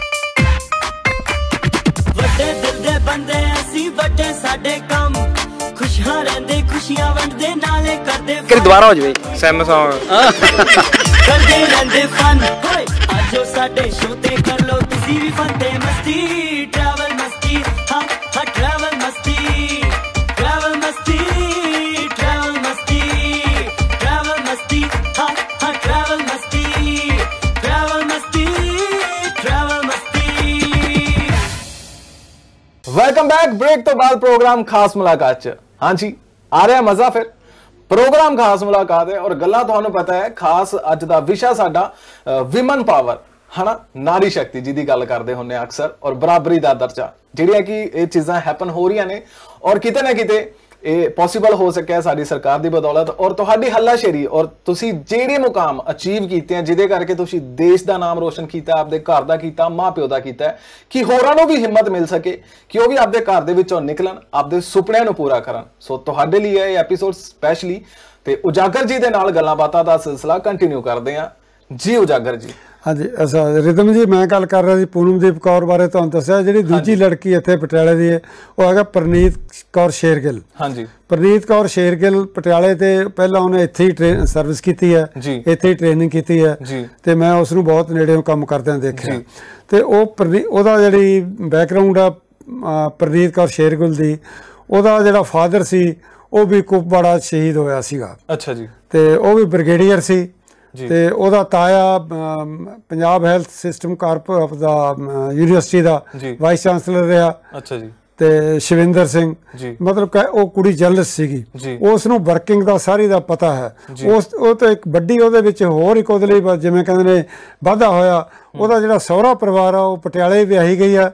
ਵੱਡੇ ਦਿਲ ਦੇ ਬੰਦੇ ਅਸੀਂ ਵੱਡੇ ਸਾਡੇ ਕੰਮ ਖੁਸ਼ਹਾਲ ਰਹਿੰਦੇ ਖੁਸ਼ੀਆਂ ਵੰਡਦੇ ਨਾਲੇ ਕਰਦੇ ਕਿ ਦੁਬਾਰਾ ਹੋ ਜਵੇ ਸੈਮ ਸੌਂਗ ਕਰਦੇ ਰਹਿੰਦੇ ਫਨ ਹੋਏ ਆਜੋ ਸਾਡੇ ਸ਼ੋਤੇ ਤੇ ਕਰ ਲੋ ਤੁਸੀਂ ਵੀ ਫਨ ਤੇ ਮਸਤੀ ਵੈਲਕਮ ਬੈਕ ਬ੍ਰੇਕ ਤੋਂ ਬਾਅਦ ਪ੍ਰੋਗਰਾਮ ਖਾਸ ਮੁਲਾਕਾਤ ਚ ਹਾਂਜੀ ਆ ਰਿਹਾ ਮਜ਼ਾ ਫਿਰ ਪ੍ਰੋਗਰਾਮ ਖਾਸ ਮੁਲਾਕਾਤ ਹੈ ਔਰ ਗੱਲਾਂ ਤੁਹਾਨੂੰ ਪਤਾ ਹੈ ਖਾਸ ਅੱਜ ਦਾ ਵਿਸ਼ਾ ਸਾਡਾ ਵਿਮਨ ਪਾਵਰ ਹਨਾ ਨਾਰੀ ਸ਼ਕਤੀ ਜਿਹਦੀ ਗੱਲ ਕਰਦੇ ਹੁੰਨੇ ਅਕਸਰ ਔਰ ਬਰਾਬਰੀ ਦਾ ਦਰਜਾ ਜਿਹੜੀਆਂ ਕਿ ਇਹ ਚੀਜ਼ਾਂ ਹੈਪਨ ਹੋ ਰਹੀਆਂ ਨੇ ਔਰ ਕਿਤੇ ਨਾ ਕਿਤੇ ਇਹ ਪੋਸੀਬਲ ਹੋ ਸਕਿਆ ਸਾਡੀ ਸਰਕਾਰ ਦੀ ਬਦੌਲਤ ਔਰ ਤੁਹਾਡੀ ਹੱਲਾਸ਼ੇਰੀ ਔਰ ਤੁਸੀਂ ਜਿਹੜੇ ਮੁਕਾਮ ਅਚੀਵ ਕੀਤੇ ਆ ਜਿਹਦੇ ਕਰਕੇ ਤੁਸੀਂ ਦੇਸ਼ ਦਾ ਨਾਮ ਰੋਸ਼ਨ ਕੀਤਾ ਆਪਦੇ ਘਰ ਦਾ ਕੀਤਾ ਮਾਪਿਓ ਦਾ ਕੀਤਾ ਕਿ ਹੋਰਾਂ ਨੂੰ ਵੀ ਹਿੰਮਤ ਮਿਲ ਸਕੇ ਕਿ ਉਹ ਵੀ ਆਪਦੇ ਘਰ ਦੇ ਵਿੱਚੋਂ ਨਿਕਲਣ ਆਪਦੇ ਸੁਪਨਿਆਂ ਨੂੰ ਪੂਰਾ ਕਰਨ ਸੋ ਤੁਹਾਡੇ ਲਈ ਇਹ ਐਪੀਸੋਡ ਸਪੈਸ਼ਲੀ ਤੇ ਉਜਾਗਰ ਜੀ ਦੇ ਨਾਲ ਗੱਲਾਂ ਬਾਤਾਂ ਦਾ ਸਿਲਸਿਲਾ ਕੰਟੀਨਿਊ ਕਰਦੇ ਆ ਜੀ ਉਜਾਗਰ ਜੀ ਹਾਂਜੀ ਅਸਾ ਰਿਦਮ ਜੀ ਮੈਂ ਗੱਲ ਕਰ ਰਿਹਾ ਸੀ ਪੂਨਮਦੀਪ ਕੌਰ ਬਾਰੇ ਤੁਹਾਨੂੰ ਦੱਸਿਆ ਜਿਹੜੀ ਦੂਜੀ ਲੜਕੀ ਇੱਥੇ ਪਟਿਆਲੇ ਦੀ ਹੈ ਉਹ ਹੈਗਾ ਪ੍ਰਨੀਤ ਕੌਰ ਸ਼ੇਰਗਿੱਲ ਹਾਂਜੀ ਪ੍ਰਨੀਤ ਕੌਰ ਸ਼ੇਰਗਿੱਲ ਪਟਿਆਲੇ ਤੇ ਪਹਿਲਾਂ ਉਹਨੇ ਇੱਥੇ ਹੀ ਸਰਵਿਸ ਕੀਤੀ ਹੈ ਇੱਥੇ ਹੀ ਟ੍ਰੇਨਿੰਗ ਕੀਤੀ ਹੈ ਤੇ ਮੈਂ ਉਸ ਨੂੰ ਬਹੁਤ ਨੇੜੇੋਂ ਕੰਮ ਕਰਦਿਆਂ ਦੇਖਿਆ ਤੇ ਉਹ ਉਹਦਾ ਜਿਹੜੀ ਬੈਕਗ੍ਰਾਉਂਡ ਆ ਪ੍ਰਨੀਤ ਕੌਰ ਸ਼ੇਰਗਿੱਲ ਦੀ ਉਹਦਾ ਜਿਹੜਾ ਫਾਦਰ ਸੀ ਉਹ ਵੀ ਕੁਪਵਾੜਾ ਸ਼ਹੀਦ ਹੋਇਆ ਸੀਗਾ ਅੱਛਾ ਜੀ ਤੇ ਉਹ ਵੀ ਬ੍ਰਿਗੇਡੀਅਰ ਸੀ ਤੇ ਉਹਦਾ ਤਾਇਆ Punjab health system corporate of ਦਾ ਯੂਨੀਵਰਸਿਟੀ ਦਾ ਵਾਈਸ ਚਾਂਸਲਰ ਰਿਹਾ ਅੱਛਾ ਜੀ ਤੇ ਸ਼ਿਵਿੰਦਰ ਸਿੰਘ ਮਤਲਬ ਉਹ ਕੁੜੀ ਜਲਸ ਸੀਗੀ ਉਸ ਨੂੰ ਵਰਕਿੰਗ ਦਾ ਸਾਰੀ ਦਾ ਪਤਾ ਹੈ ਉਸ ਉਹ ਤਾਂ ਇੱਕ ਵੱਡੀ ਉਹਦੇ ਵਿੱਚ ਹੋਰ ਇੱਕ ਉਹਦੇ ਲਈ ਜਿਵੇਂ ਕਹਿੰਦੇ ਨੇ ਵਾਧਾ ਹੋਇਆ ਉਹਦਾ ਜਿਹੜਾ ਸਹੁਰਾ ਪਰਿਵਾਰ ਆ ਉਹ ਪਟਿਆਲੇ ਵਿਆਹੀ ਗਈ ਆ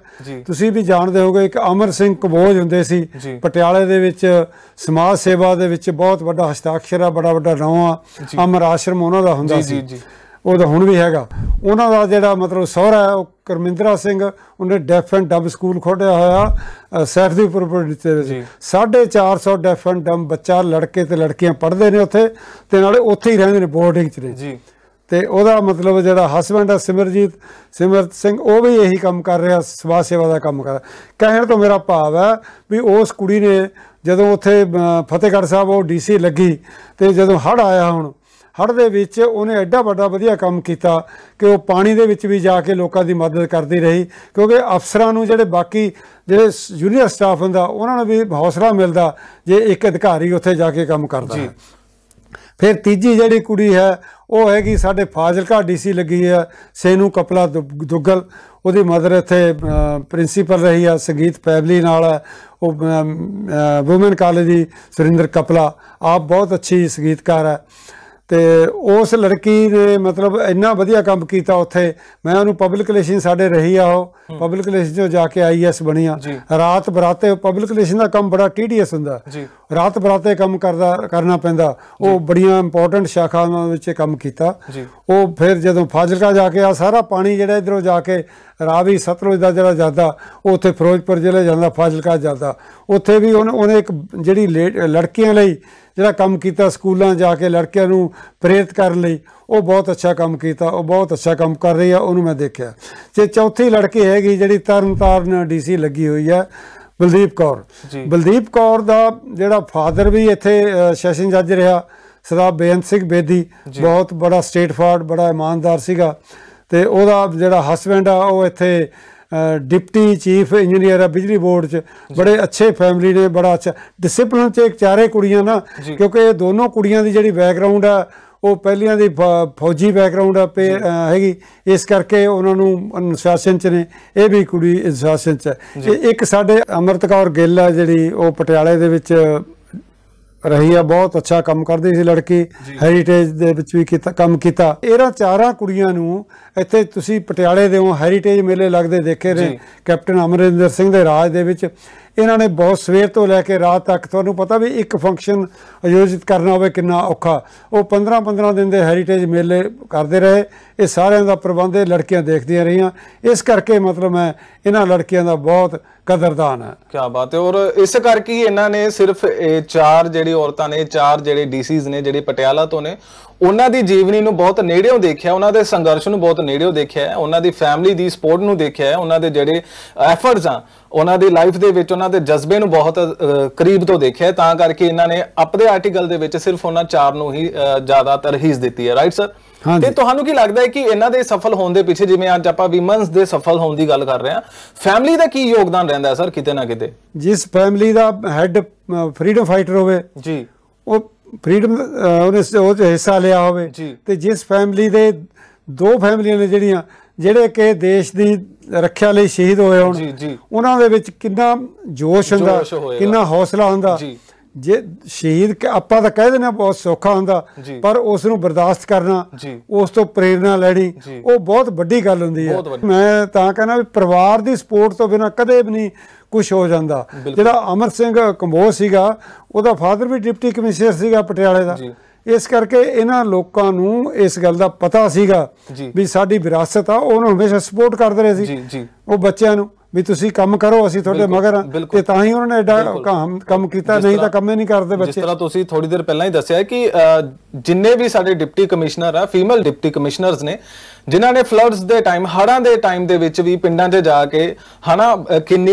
ਤੁਸੀਂ ਵੀ ਜਾਣਦੇ ਹੋਗੇ ਇੱਕ ਅਮਰ ਸਿੰਘ ਕਬੋਜ ਹੁੰਦੇ ਸੀ ਪਟਿਆਲੇ ਦੇ ਵਿੱਚ ਸਮਾਜ ਸੇਵਾ ਦੇ ਵਿੱਚ ਬਹੁਤ ਵੱਡਾ ਹਸਤਾਖਸ਼ਰ ਆ ਬੜਾ ਵੱਡਾ ਨਾਮ ਆ ਅਮਰ ਆਸ਼ਰਮ ਉਹਨਾਂ ਦਾ ਹੁੰਦਾ ਸੀ ਉਹ ਤਾਂ ਹੁਣ ਵੀ ਹੈਗਾ ਉਹਨਾਂ ਦਾ ਜਿਹੜਾ ਮਤਲਬ ਸਹੁਰਾ ਉਹ ਕਰਮਿੰਦਰਾ ਸਿੰਘ ਉਹਨੇ ਡੈਫ ਡੰਬ ਸਕੂਲ ਖੋਲਿਆ ਹੋਇਆ ਪ੍ਰੋਪਰਟੀ ਤੇ 450 400 ਐਂਡ ਡੰਬ ਬੱਚਾ ਲੜਕੇ ਤੇ ਲੜਕੀਆਂ ਪੜ੍ਹਦੇ ਨੇ ਉੱਥੇ ਤੇ ਨਾਲੇ ਉੱਥੇ ਹੀ ਰਹਿੰਦੇ ਨੇ ਬੋਰਡਿੰਗ 'ਚ ਨੇ ਜੀ ਤੇ ਉਹਦਾ ਮਤਲਬ ਜਿਹੜਾ ਹਸਬੰਡ ਆ ਸਿਮਰਜੀਤ ਸਿਮਰਤ ਸਿੰਘ ਉਹ ਵੀ ਇਹੀ ਕੰਮ ਕਰ ਰਿਹਾ ਸਮਾਜ ਸੇਵਾ ਦਾ ਕੰਮ ਕਰ ਕਹਿਣ ਤੋਂ ਮੇਰਾ ਭਾਵ ਹੈ ਵੀ ਉਸ ਕੁੜੀ ਨੇ ਜਦੋਂ ਉੱਥੇ ਫਤਿਹਗੜ੍ਹ ਸਾਹਿਬ ਉਹ ਡੀਸੀ ਲੱਗੀ ਤੇ ਜਦੋਂ ਹੜ ਆਇਆ ਹੁਣ ਹੜ੍ਹ ਦੇ ਵਿੱਚ ਉਹਨੇ ਐਡਾ ਵੱਡਾ ਵਧੀਆ ਕੰਮ ਕੀਤਾ ਕਿ ਉਹ ਪਾਣੀ ਦੇ ਵਿੱਚ ਵੀ ਜਾ ਕੇ ਲੋਕਾਂ ਦੀ ਮਦਦ ਕਰਦੀ ਰਹੀ ਕਿਉਂਕਿ ਅਫਸਰਾਂ ਨੂੰ ਜਿਹੜੇ ਬਾਕੀ ਜਿਹੜੇ ਜੂਨੀਅਰ ਸਟਾਫ ਹੁੰਦਾ ਉਹਨਾਂ ਨੂੰ ਵੀ ਹੌਸਲਾ ਮਿਲਦਾ ਜੇ ਇੱਕ ਅਧਿਕਾਰੀ ਉੱਥੇ ਜਾ ਕੇ ਕੰਮ ਕਰਦਾ ਜੀ ਫਿਰ ਤੀਜੀ ਜਿਹੜੀ ਕੁੜੀ ਹੈ ਉਹ ਹੈਗੀ ਸਾਡੇ ਫਾਜ਼ਿਲਕਾ ਡੀਸੀ ਲੱਗੀ ਹੈ ਸੇਨੂ ਕਪਲਾ ਦੁੱਗਲ ਉਹਦੀ ਮਦਰ ਇੱਥੇ ਪ੍ਰਿੰਸੀਪਲ ਰਹੀ ਆ ਸੰਗੀਤ ਫੈਮਲੀ ਨਾਲ ਉਹ ਔਰ ਕਾਲਜ ਦੀ ਸੁਰਿੰਦਰ ਕਪਲਾ ਆਪ ਬਹੁਤ ਅੱਛੀ ਸੰਗੀਤਕਾਰ ਹੈ ਤੇ ਉਸ ਲੜਕੀ ਨੇ ਮਤਲਬ ਇੰਨਾ ਵਧੀਆ ਕੰਮ ਕੀਤਾ ਉੱਥੇ ਮੈਂ ਉਹਨੂੰ ਪਬਲਿਕ ਰਿਲੇਸ਼ਨ ਸਾਡੇ ਰਹੀ ਆ ਉਹ ਪਬਲਿਕ ਰਿਲੇਸ਼ਨ ਚੋਂ ਜਾ ਕੇ ਆਈਐਸ ਆ ਰਾਤ ਬਰਾਤੇ ਪਬਲਿਕ ਰਿਲੇਸ਼ਨ ਦਾ ਕੰਮ ਬੜਾ ਟੀਡੀਐਸ ਹੁੰਦਾ ਰਾਤ ਬਰਾਤੇ ਕੰਮ ਕਰਦਾ ਕਰਨਾ ਪੈਂਦਾ ਉਹ ਬੜੀਆਂ ਇੰਪੋਰਟੈਂਟ ਸ਼ਾਖਾਵਾਂ ਵਿੱਚ ਕੰਮ ਕੀਤਾ ਉਹ ਫਿਰ ਜਦੋਂ ਫਾਜ਼ਿਲਕਾ ਜਾ ਕੇ ਆ ਸਾਰਾ ਪਾਣੀ ਜਿਹੜਾ ਇਧਰੋਂ ਜਾ ਕੇ ਰਾਵੀ ਸਤਲੁਜ ਦਾ ਜਿਹੜਾ ਜਾਂਦਾ ਉਹ ਉੱਥੇ ਫਿਰੋਜ਼ਪੁਰ ਜ਼ਿਲ੍ਹੇ ਜਾਂਦਾ ਫਾਜ਼ਿਲਕਾ ਜਾਂਦਾ ਉੱਥੇ ਵੀ ਉਹਨੇ ਇੱਕ ਜਿਹੜੀ ਲੜਕੀਆਂ ਲਈ ਜਿਹੜਾ ਕੰਮ ਕੀਤਾ ਸਕੂਲਾਂ ਜਾ ਕੇ ਲੜਕਿਆਂ ਨੂੰ ਪ੍ਰੇਰਿਤ ਕਰਨ ਲਈ ਉਹ ਬਹੁਤ ਅੱਛਾ ਕੰਮ ਕੀਤਾ ਉਹ ਬਹੁਤ ਅੱਛਾ ਕੰਮ ਕਰ ਰਹੀ ਆ ਉਹਨੂੰ ਮੈਂ ਦੇਖਿਆ ਤੇ ਚੌਥੀ ਲੜਕੀ ਹੈਗੀ ਜਿਹੜੀ ਤਰਨਤਾਰਨ ਡੀਸੀ ਲੱਗੀ ਹੋਈ ਆ ਬਲਦੀਪ ਕੌਰ ਬਲਦੀਪ ਕੌਰ ਦਾ ਜਿਹੜਾ ਫਾਦਰ ਵੀ ਇੱਥੇ ਸੈਸ਼ਨ ਜੱਜ ਰਿਹਾ ਸਰਦਾਰ ਬੇਅੰਤ ਸਿੰਘ ਬੇਦੀ ਬਹੁਤ ਬੜਾ ਸਟੇਟ ਫਾਰਡ ਬੜਾ ਇਮਾਨਦਾਰ ਸੀਗਾ ਤੇ ਉਹਦਾ ਜਿਹੜਾ ਹਸਬੰਡ ਆ ਉਹ ਇੱਥੇ ਡਿਪਟੀ ਚੀਫ ਇੰਜੀਨੀਅਰ ਆ ਬਿਜਲੀ ਬੋਰਡ 'ਚ ਬੜੇ ਅੱਛੇ ਫੈਮਿਲੀ ਨੇ ਬੜਾ ਅੱਛਾ ਡਿਸਪਲਿਨ 'ਚ ਇੱਕ ਚਾਰੇ ਕੁੜੀਆਂ ਨਾ ਕਿਉਂਕਿ ਇਹ ਦੋਨੋਂ ਕੁੜੀਆਂ ਦੀ ਜਿਹੜੀ ਬੈਕਗ੍ਰਾਉਂਡ ਆ ਉਹ ਪਹਿਲੀਆਂ ਦੀ ਫੌਜੀ ਬੈਕਗ੍ਰਾਉਂਡ ਆ ਪੇ ਹੈਗੀ ਇਸ ਕਰਕੇ ਉਹਨਾਂ ਨੂੰ ਅਨੁਸ਼ਾਸਨ ਚ ਨੇ ਇਹ ਵੀ ਕੁੜੀ ਅਨੁਸ਼ਾਸਨ ਚ ਇੱਕ ਸਾਡੇ ਅਮਰਤ ਕੌਰ ਗਿੱਲ ਆ ਜਿਹੜੀ ਉਹ ਪਟਿਆਲੇ ਦੇ ਵਿੱਚ ਰਹੀ ਆ ਬਹੁਤ ਅੱਛਾ ਕੰਮ ਕਰਦੀ ਸੀ ਲੜਕੀ ਹੈਰੀਟੇਜ ਦੇ ਵਿੱਚ ਵੀ ਕੀਤਾ ਕੰਮ ਕੀਤਾ ਇਹਨਾਂ ਚਾਰਾਂ ਕੁੜੀਆਂ ਨੂੰ ਇੱਥੇ ਤੁਸੀਂ ਪਟਿਆਲੇ ਦੇ ਹੋ ਹੈਰੀਟੇਜ ਮੇਲੇ ਲੱਗਦੇ ਦੇਖੇ ਨੇ ਕੈਪਟਨ ਅਮਰਿੰਦਰ ਸਿੰਘ ਦੇ ਰਾਜ ਦੇ ਵਿੱਚ ਇਹਨਾਂ ਨੇ ਬਹੁਤ ਸਵੇਰ ਤੋਂ ਲੈ ਕੇ ਰਾਤ ਤੱਕ ਤੁਹਾਨੂੰ ਪਤਾ ਵੀ ਇੱਕ ਫੰਕਸ਼ਨ ਆਯੋਜਿਤ ਕਰਨਾ ਹੋਵੇ ਕਿੰਨਾ ਔਖਾ ਉਹ 15-15 ਦਿਨ ਦੇ ਹੈਰੀਟੇਜ ਮੇਲੇ ਕਰਦੇ ਰਹੇ ਇਹ ਸਾਰਿਆਂ ਦਾ ਪ੍ਰਬੰਧ ਇਹ ਲੜਕੀਆਂ ਦੇਖਦੀਆਂ ਰਹੀਆਂ ਇਸ ਕਰਕੇ ਮਤਲਬ ਮੈਂ ਇਹਨਾਂ ਲੜਕੀਆਂ ਦਾ ਬਹੁਤ ਕਦਰਦਾਨ ਹੈ ਕੀ ਬਾਤ ਹੈ ਔਰ ਇਸ ਕਰਕੇ ਹੀ ਇਹਨਾਂ ਨੇ ਸਿਰਫ ਇਹ ਚਾਰ ਜਿਹੜੀ ਔਰਤਾਂ ਨੇ ਚਾਰ ਜਿਹੜੇ ਡੀਸੀਜ਼ ਨੇ ਜਿਹੜੇ ਪਟਿਆਲਾ ਤੋਂ ਨੇ ਉਹਨਾਂ ਦੀ ਜੀਵਨੀ ਨੂੰ ਬਹੁਤ ਨੇੜਿਓਂ ਦੇਖਿਆ ਉਹਨਾਂ ਦੇ ਸੰਘਰਸ਼ ਨੂੰ ਬਹੁਤ ਨੇੜਿਓਂ ਦੇਖਿਆ ਉਹਨਾਂ ਦੀ ਫੈਮਿਲੀ ਦੀ ਸਪੋਰਟ ਨੂੰ ਦੇਖਿਆ ਉਹਨਾਂ ਦੇ ਜਿਹੜੇ ਐਫਰਟਸ ਆ ਉਹਨਾਂ ਦੀ ਲਾਈਫ ਦੇ ਵਿੱਚ ਉਹਨਾਂ ਦੇ ਜਜ਼ਬੇ ਨੂੰ ਬਹੁਤ ਕਰੀਬ ਤੋਂ ਦੇਖਿਆ ਤਾਂ ਕਰਕੇ ਇਹਨਾਂ ਨੇ ਆਪਣੇ ਆਰਟੀਕਲ ਦੇ ਵਿੱਚ ਸਿਰਫ ਉਹਨਾਂ ਚਾਰ ਨੂੰ ਹੀ ਜ਼ਿਆਦਾ ਤਰਹੀਜ਼ ਦਿੱਤੀ ਹੈ ਰਾਈਟ ਸਰ ਤੇ ਤੁਹਾਨੂੰ ਕੀ ਲੱਗਦਾ ਹੈ ਕਿ ਇਹਨਾਂ ਦੇ ਸਫਲ ਹੋਣ ਦੇ ਪਿੱਛੇ ਜਿਵੇਂ ਅੱਜ ਆਪਾਂ ਵਿਮਨਸ ਦੇ ਸਫਲ ਹੋਣ ਦੀ ਗੱਲ ਕਰ ਰਹੇ ਹਾਂ ਫੈਮਿਲੀ ਦਾ ਕੀ ਯੋਗਦਾਨ ਰਹਿੰਦਾ ਹੈ ਸਰ ਕਿਤੇ ਨਾ ਕਿਤੇ ਜਿਸ ਫੈਮਿਲੀ ਦਾ ਹੈੱਡ ਫਰੀडम ਫਾਈਟਰ ਹੋਵੇ ਜੀ ਉਹ ਫਰੀडम ਉਹਨੇ ਉਹ ਚ ਹਿੱਸਾ ਲਿਆ ਹੋਵੇ ਤੇ ਜਿਸ ਫੈਮਿਲੀ ਦੇ ਦੋ ਫੈਮਲੀਆਂ ਨੇ ਜਿਹੜੀਆਂ ਜਿਹੜੇ ਕਿ ਦੇਸ਼ ਦੀ ਰੱਖਿਆ ਲਈ ਸ਼ਹੀਦ ਹੋਏ ਹੋਣ ਉਹਨਾਂ ਦੇ ਵਿੱਚ ਕਿੰਨਾ ਜੋਸ਼ ਹੁੰਦਾ ਕਿੰਨਾ ਹੌਸਲਾ ਹੁੰਦਾ ਜੇ ਸ਼ਹੀਦ ਆਪਾਂ ਤਾਂ ਕਹਿ ਦਿੰਦੇ ਬਹੁਤ ਸੌਖਾ ਹੁੰਦਾ ਪਰ ਉਸ ਨੂੰ ਬਰਦਾਸ਼ਤ ਕਰਨਾ ਉਸ ਤੋਂ ਪ੍ਰੇਰਣਾ ਲੈਣੀ ਉਹ ਬਹੁਤ ਵੱਡੀ ਗੱਲ ਹੁੰਦੀ ਹੈ ਮੈਂ ਤਾਂ ਕਹਿੰਦਾ ਵੀ ਪਰਿਵਾਰ ਦੀ ਸਪੋਰਟ ਤੋਂ ਬਿਨਾ ਕਦੇ ਵੀ ਨਹੀਂ ਕੁਝ ਹੋ ਜਾਂਦਾ ਜਿਹੜਾ ਅਮਰ ਸਿੰਘ ਕੰਬੋ ਸੀਗਾ ਉਹਦਾ ਫਾਦਰ ਵੀ ਡਿਪਟੀ ਕਮਿਸ਼ਨਰ ਸੀਗਾ ਪਟਿਆਲੇ ਦਾ ਇਸ ਕਰਕੇ ਇਹਨਾਂ ਲੋਕਾਂ ਨੂੰ ਇਸ ਗੱਲ ਦਾ ਪਤਾ ਸੀਗਾ ਵੀ ਸਾਡੀ ਵਿਰਾਸਤ ਆ ਉਹਨੂੰ ਹਮੇਸ਼ਾ ਸਪੋਰਟ ਕਰਦੇ ਰਹੇ ਸੀ ਉਹ ਬੱਚਿਆਂ ਨੂੰ ਵੀ ਤੁਸੀਂ ਕੰਮ ਕਰੋ ਅਸੀਂ ਤੁਹਾਡੇ ਮਗਰ ਤੇ ਤਾਂ ਹੀ ਉਹਨਾਂ ਨੇ ਐਡਾ ਕੰਮ ਕੰਮ ਕੀਤਾ ਨਹੀਂ ਤਾਂ ਕੰਮੇ ਨਹੀਂ ਕਰਦੇ ਬੱਚੇ ਜਿਸ ਤਰ੍ਹਾਂ ਤੁਸੀਂ ਥੋੜੀ ਦੇਰ ਪਹਿਲਾਂ ਹੀ ਦੱਸਿਆ ਕਿ ਜਿੰਨੇ ਵੀ ਸਾਡੇ ਡਿਪਟੀ ਕਮਿਸ਼ਨਰ ਆ ਫੀਮੇਲ ਡਿਪਟੀ ਕਮਿਸ਼ਨਰਸ ਨੇ ਜਿਨ੍ਹਾਂ ਨੇ ਫਲੱਡਸ ਦੇ ਟਾਈਮ ਹੜਾਂ ਦੇ ਟਾਈਮ ਦੇ ਵਿੱਚ ਵੀ ਪਿੰਡਾਂ 'ਚ ਜਾ ਕੇ ਹਨਾ ਕਿੰਨੀ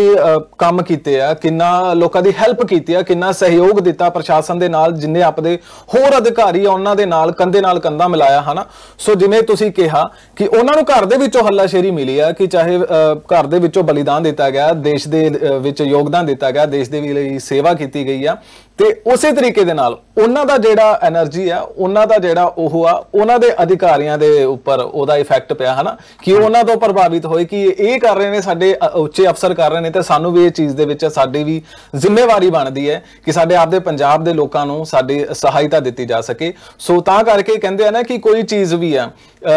ਕੰਮ ਕੀਤੇ ਆ ਕਿੰਨਾ ਲੋਕਾਂ ਦੀ ਹੈਲਪ ਕੀਤੀ ਆ ਕਿੰਨਾ ਸਹਿਯੋਗ ਦਿੱਤਾ ਪ੍ਰਸ਼ਾਸਨ ਦੇ ਨਾਲ ਜਿੰਨੇ ਆਪਦੇ ਹੋਰ ਅਧਿਕਾਰੀ ਆ ਉਹਨਾਂ ਦੇ ਨਾਲ ਕੰਦੇ ਨਾਲ ਕੰਦਾ ਮਿਲਾਇਆ ਹਨਾ ਸੋ ਜਿਵੇਂ ਤੁਸੀਂ ਕਿਹਾ ਕਿ ਉਹਨਾਂ ਨੂੰ ਘਰ ਦੇ ਵਿੱਚੋਂ ਹੱਲਾਸ਼ੇਰੀ ਮਿਲੀ ਆ ਕਿ ਚਾਹੇ ਘਰ ਦੇ ਵਿੱਚੋਂ ਬਲੀਦਾਨ ਦਿੱਤਾ ਗਿਆ ਦੇਸ਼ ਦੇ ਵਿੱਚ ਯੋਗਦਾਨ ਦਿੱਤਾ ਗਿਆ ਦੇਸ਼ ਦੇ ਲਈ ਸੇਵਾ ਕੀਤੀ ਗਈ ਆ ਤੇ ਉਸੇ ਤਰੀਕੇ ਦੇ ਨਾਲ ਉਹਨਾਂ ਦਾ ਜਿਹੜਾ એનર્ਜੀ ਆ ਉਹਨਾਂ ਦਾ ਜਿਹੜਾ ਉਹ ਆ ਉਹਨਾਂ ਦੇ ਅਧਿਕਾਰੀਆਂ ਦੇ ਉੱਪਰ ਉਹਦਾ ਇਫੈਕਟ ਪਿਆ ਹਨਾ ਕਿ ਉਹਨਾਂ ਤੋਂ ਪ੍ਰਭਾਵਿਤ ਹੋਏ ਕਿ ਇਹ ਕਰ ਰਹੇ ਨੇ ਸਾਡੇ ਉੱਚੇ ਅਫਸਰ ਕਰ ਰਹੇ ਨੇ ਤੇ ਸਾਨੂੰ ਵੀ ਇਹ ਚੀਜ਼ ਦੇ ਵਿੱਚ ਸਾਡੀ ਵੀ ਜ਼ਿੰਮੇਵਾਰੀ ਬਣਦੀ ਹੈ ਕਿ ਸਾਡੇ ਆਪਦੇ ਪੰਜਾਬ ਦੇ ਲੋਕਾਂ ਨੂੰ ਸਾਡੀ ਸਹਾਇਤਾ ਦਿੱਤੀ ਜਾ ਸਕੇ ਸੋ ਤਾਂ ਕਰਕੇ ਕਹਿੰਦੇ ਆ ਨਾ ਕਿ ਕੋਈ ਚੀਜ਼ ਵੀ ਆ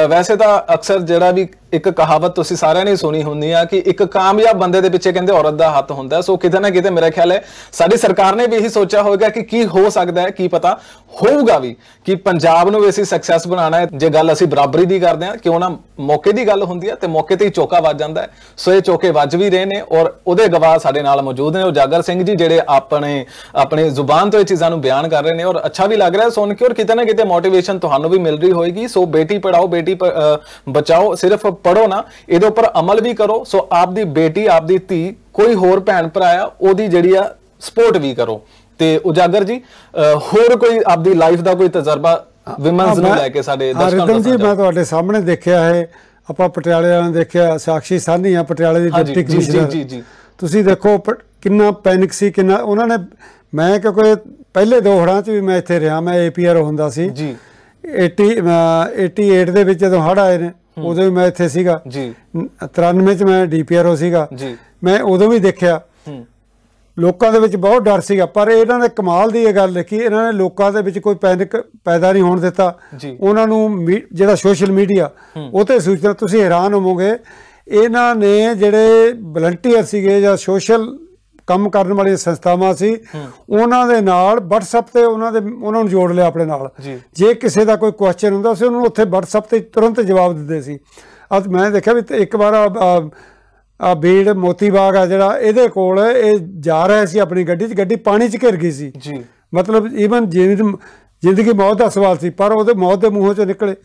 ਵੈਸੇ ਤਾਂ ਅਕਸਰ ਜਿਹੜਾ ਵੀ ਇੱਕ ਕਹਾਵਤ ਤੁਸੀਂ ਸਾਰਿਆਂ ਨੇ ਸੁਣੀ ਹੁੰਦੀ ਆ ਕਿ ਇੱਕ ਕਾਮਯਾਬ ਬੰਦੇ ਦੇ ਪਿੱਛੇ ਕਹਿੰਦੇ ਔਰਤ ਦਾ ਹੱਥ ਹੁੰਦਾ ਸੋ ਕਿਤੇ ਨਾ ਕਿਤੇ ਮੇਰਾ ਖਿਆਲ ਹੈ ਸਾਡੀ ਸਰਕਾਰ ਨੇ ਵੀ ਇਹੀ ਸੋਚਿਆ ਹੋਵੇਗਾ ਕਿ ਕੀ ਹੋ ਸਕਦਾ ਹੈ ਕੀ ਪਤਾ ਹੋਊਗਾ ਵੀ ਕਿ ਪੰਜਾਬ ਨੂੰ ਵੀ ਅਸੀਂ ਸਕਸੈਸ ਬਣਾਉਣਾ ਹੈ ਜੇ ਗੱਲ ਅਸੀਂ ਬਰਾਬਰੀ ਦੀ ਕਰਦੇ ਆ ਕਿਉਂ ਨਾ ਮੌਕੇ ਦੀ ਗੱਲ ਹੁੰਦੀ ਆ ਤੇ ਮੌਕੇ ਤੇ ਹੀ ਚੋਕਾ ਵੱਜ ਜਾਂਦਾ ਹੈ ਸੋ ਇਹ ਚੋਕੇ ਵੱਜ ਵੀ ਰਹੇ ਨੇ ਔਰ ਉਹਦੇ ਗਵਾਹ ਸਾਡੇ ਨਾਲ ਮੌਜੂਦ ਨੇ ਉਹ ਜਾਗਰ ਸਿੰਘ ਜੀ ਜਿਹੜੇ ਆਪਣੇ ਆਪਣੇ ਜ਼ੁਬਾਨ ਤੋਂ ਇਹ ਚੀਜ਼ਾਂ ਨੂੰ ਬਿਆਨ ਕਰ ਰਹੇ ਨੇ ਔਰ ਅੱਛਾ ਵੀ ਲੱਗ ਰਿਹਾ ਸੁਣ ਕੇ ਔਰ ਕਿਤੇ ਨਾ ਕਿਤੇ ਮੋਟੀਵੇਸ਼ਨ ਤੁਹਾਨੂੰ ਵੀ ਮਿਲ ਰਹੀ ਹੋਏਗੀ ਸੋ ਬੇਟੀ ਪੜਾਓ ਬੇਟੀ ਬਚਾਓ ਸਿਰਫ ਪੜੋ ਨਾ ਇਹਦੇ ਉੱਪਰ ਅਮਲ ਵੀ ਕਰੋ ਸੋ ਆਪਦੀ ਬੇਟੀ ਆਪਦੀ ਧੀ ਕੋਈ ਹੋਰ ਭੈਣ ਭਰਾ ਆ ਉਹਦੀ ਜਿਹੜੀ ਆ ਸਪੋਰਟ ਵੀ ਕਰੋ ਤੇ ਉਜਾਗਰ ਜੀ ਹੋਰ ਕੋਈ ਆਪਦੀ ਲਾਈਫ ਦਾ ਕੋਈ ਤਜਰਬਾ ਵਿਮਨਸ ਨੂੰ ਲੈ ਕੇ ਸਾਡੇ ਦਰਸ਼ਕਾਂ ਨੂੰ ਜੀ ਮੈਂ ਤੁਹਾਡੇ ਸਾਹਮਣੇ ਦੇਖਿਆ ਹੈ ਆਪਾਂ ਪਟਿਆਲੇ ਵਾਲਿਆਂ ਨੇ ਦੇਖਿਆ ਸਾਖੀ ਸਾਨੀ ਆ ਪਟਿਆਲੇ ਦੀ ਡਿਪਟੀ ਕਮਿਸ਼ਨਰ ਜੀ ਜੀ ਤੁਸੀਂ ਦੇਖੋ ਕਿੰਨਾ ਪੈਨਿਕ ਸੀ ਕਿੰਨਾ ਉਹਨਾਂ ਨੇ ਮੈਂ ਕਿਉਂਕਿ ਪਹਿਲੇ ਦੋ ਹੜਾਂ 'ਚ ਵੀ ਮੈਂ ਇੱਥੇ ਰਿਹਾ ਮੈਂ ਏਪੀਆਰ ਹੁੰਦਾ ਸੀ ਜੀ 80 88 ਦੇ ਵਿੱਚ ਜਦੋਂ ਹੜ ਆਏ ਨੇ ਉਦੋਂ ਵੀ ਮੈਂ ਇੱਥੇ ਸੀਗਾ ਜੀ 93 ਚ ਮੈਂ ਡੀਪੀਆਰਓ ਸੀਗਾ ਜੀ ਮੈਂ ਉਦੋਂ ਵੀ ਦੇਖਿਆ ਲੋਕਾਂ ਦੇ ਵਿੱਚ ਬਹੁਤ ਡਰ ਸੀਗਾ ਪਰ ਇਹਨਾਂ ਦੇ ਕਮਾਲ ਦੀ ਇਹ ਗੱਲ ਲਿਖੀ ਇਹਨਾਂ ਨੇ ਲੋਕਾਂ ਦੇ ਵਿੱਚ ਕੋਈ ਪੈਨਿਕ ਪੈਦਾ ਨਹੀਂ ਹੋਣ ਦਿੱਤਾ ਉਹਨਾਂ ਨੂੰ ਜਿਹੜਾ ਸੋਸ਼ਲ ਮੀਡੀਆ ਉਹ ਤੇ ਸੂਚਨਾ ਤੁਸੀਂ ਹੈਰਾਨ ਹੋਵੋਗੇ ਇਹਨਾਂ ਨੇ ਜਿਹੜੇ ਵਲੰਟੀਅਰ ਸੀਗੇ ਜਾਂ ਸੋਸ਼ਲ ਕੰਮ ਕਰਨ ਵਾਲੀਆਂ ਸੰਸਥਾਵਾਂ ਸੀ ਉਹਨਾਂ ਦੇ ਨਾਲ WhatsApp ਤੇ ਉਹਨਾਂ ਦੇ ਉਹਨਾਂ ਨੂੰ ਜੋੜ ਲਿਆ ਆਪਣੇ ਨਾਲ ਜੇ ਕਿਸੇ ਦਾ ਕੋਈ ਕੁਐਸਚਨ ਹੁੰਦਾ ਸੀ ਉਹਨਾਂ ਨੂੰ ਉੱਥੇ WhatsApp ਤੇ ਤੁਰੰਤ ਜਵਾਬ ਦਿੰਦੇ ਸੀ ਅੱਜ ਮੈਂ ਦੇਖਿਆ ਵੀ ਇੱਕ ਵਾਰ ਆ ਬੀੜ ਮੋਤੀ ਬਾਗ ਆ ਜਿਹੜਾ ਇਹਦੇ ਕੋਲ ਇਹ ਜਾ ਰਿਹਾ ਸੀ ਆਪਣੀ ਗੱਡੀ 'ਚ ਗੱਡੀ ਪਾਣੀ 'ਚ ਘਿਰ ਗਈ ਸੀ ਜੀ ਮਤਲਬ ਈਵਨ ਜਿੰਦਗੀ ਮੌਤ ਦਾ ਸਵਾਲ ਸੀ ਪਰ ਉਹਦੇ ਮੌਤ ਦੇ ਮੂੰਹੋਂ ਚੋਂ ਨਿਕਲੇ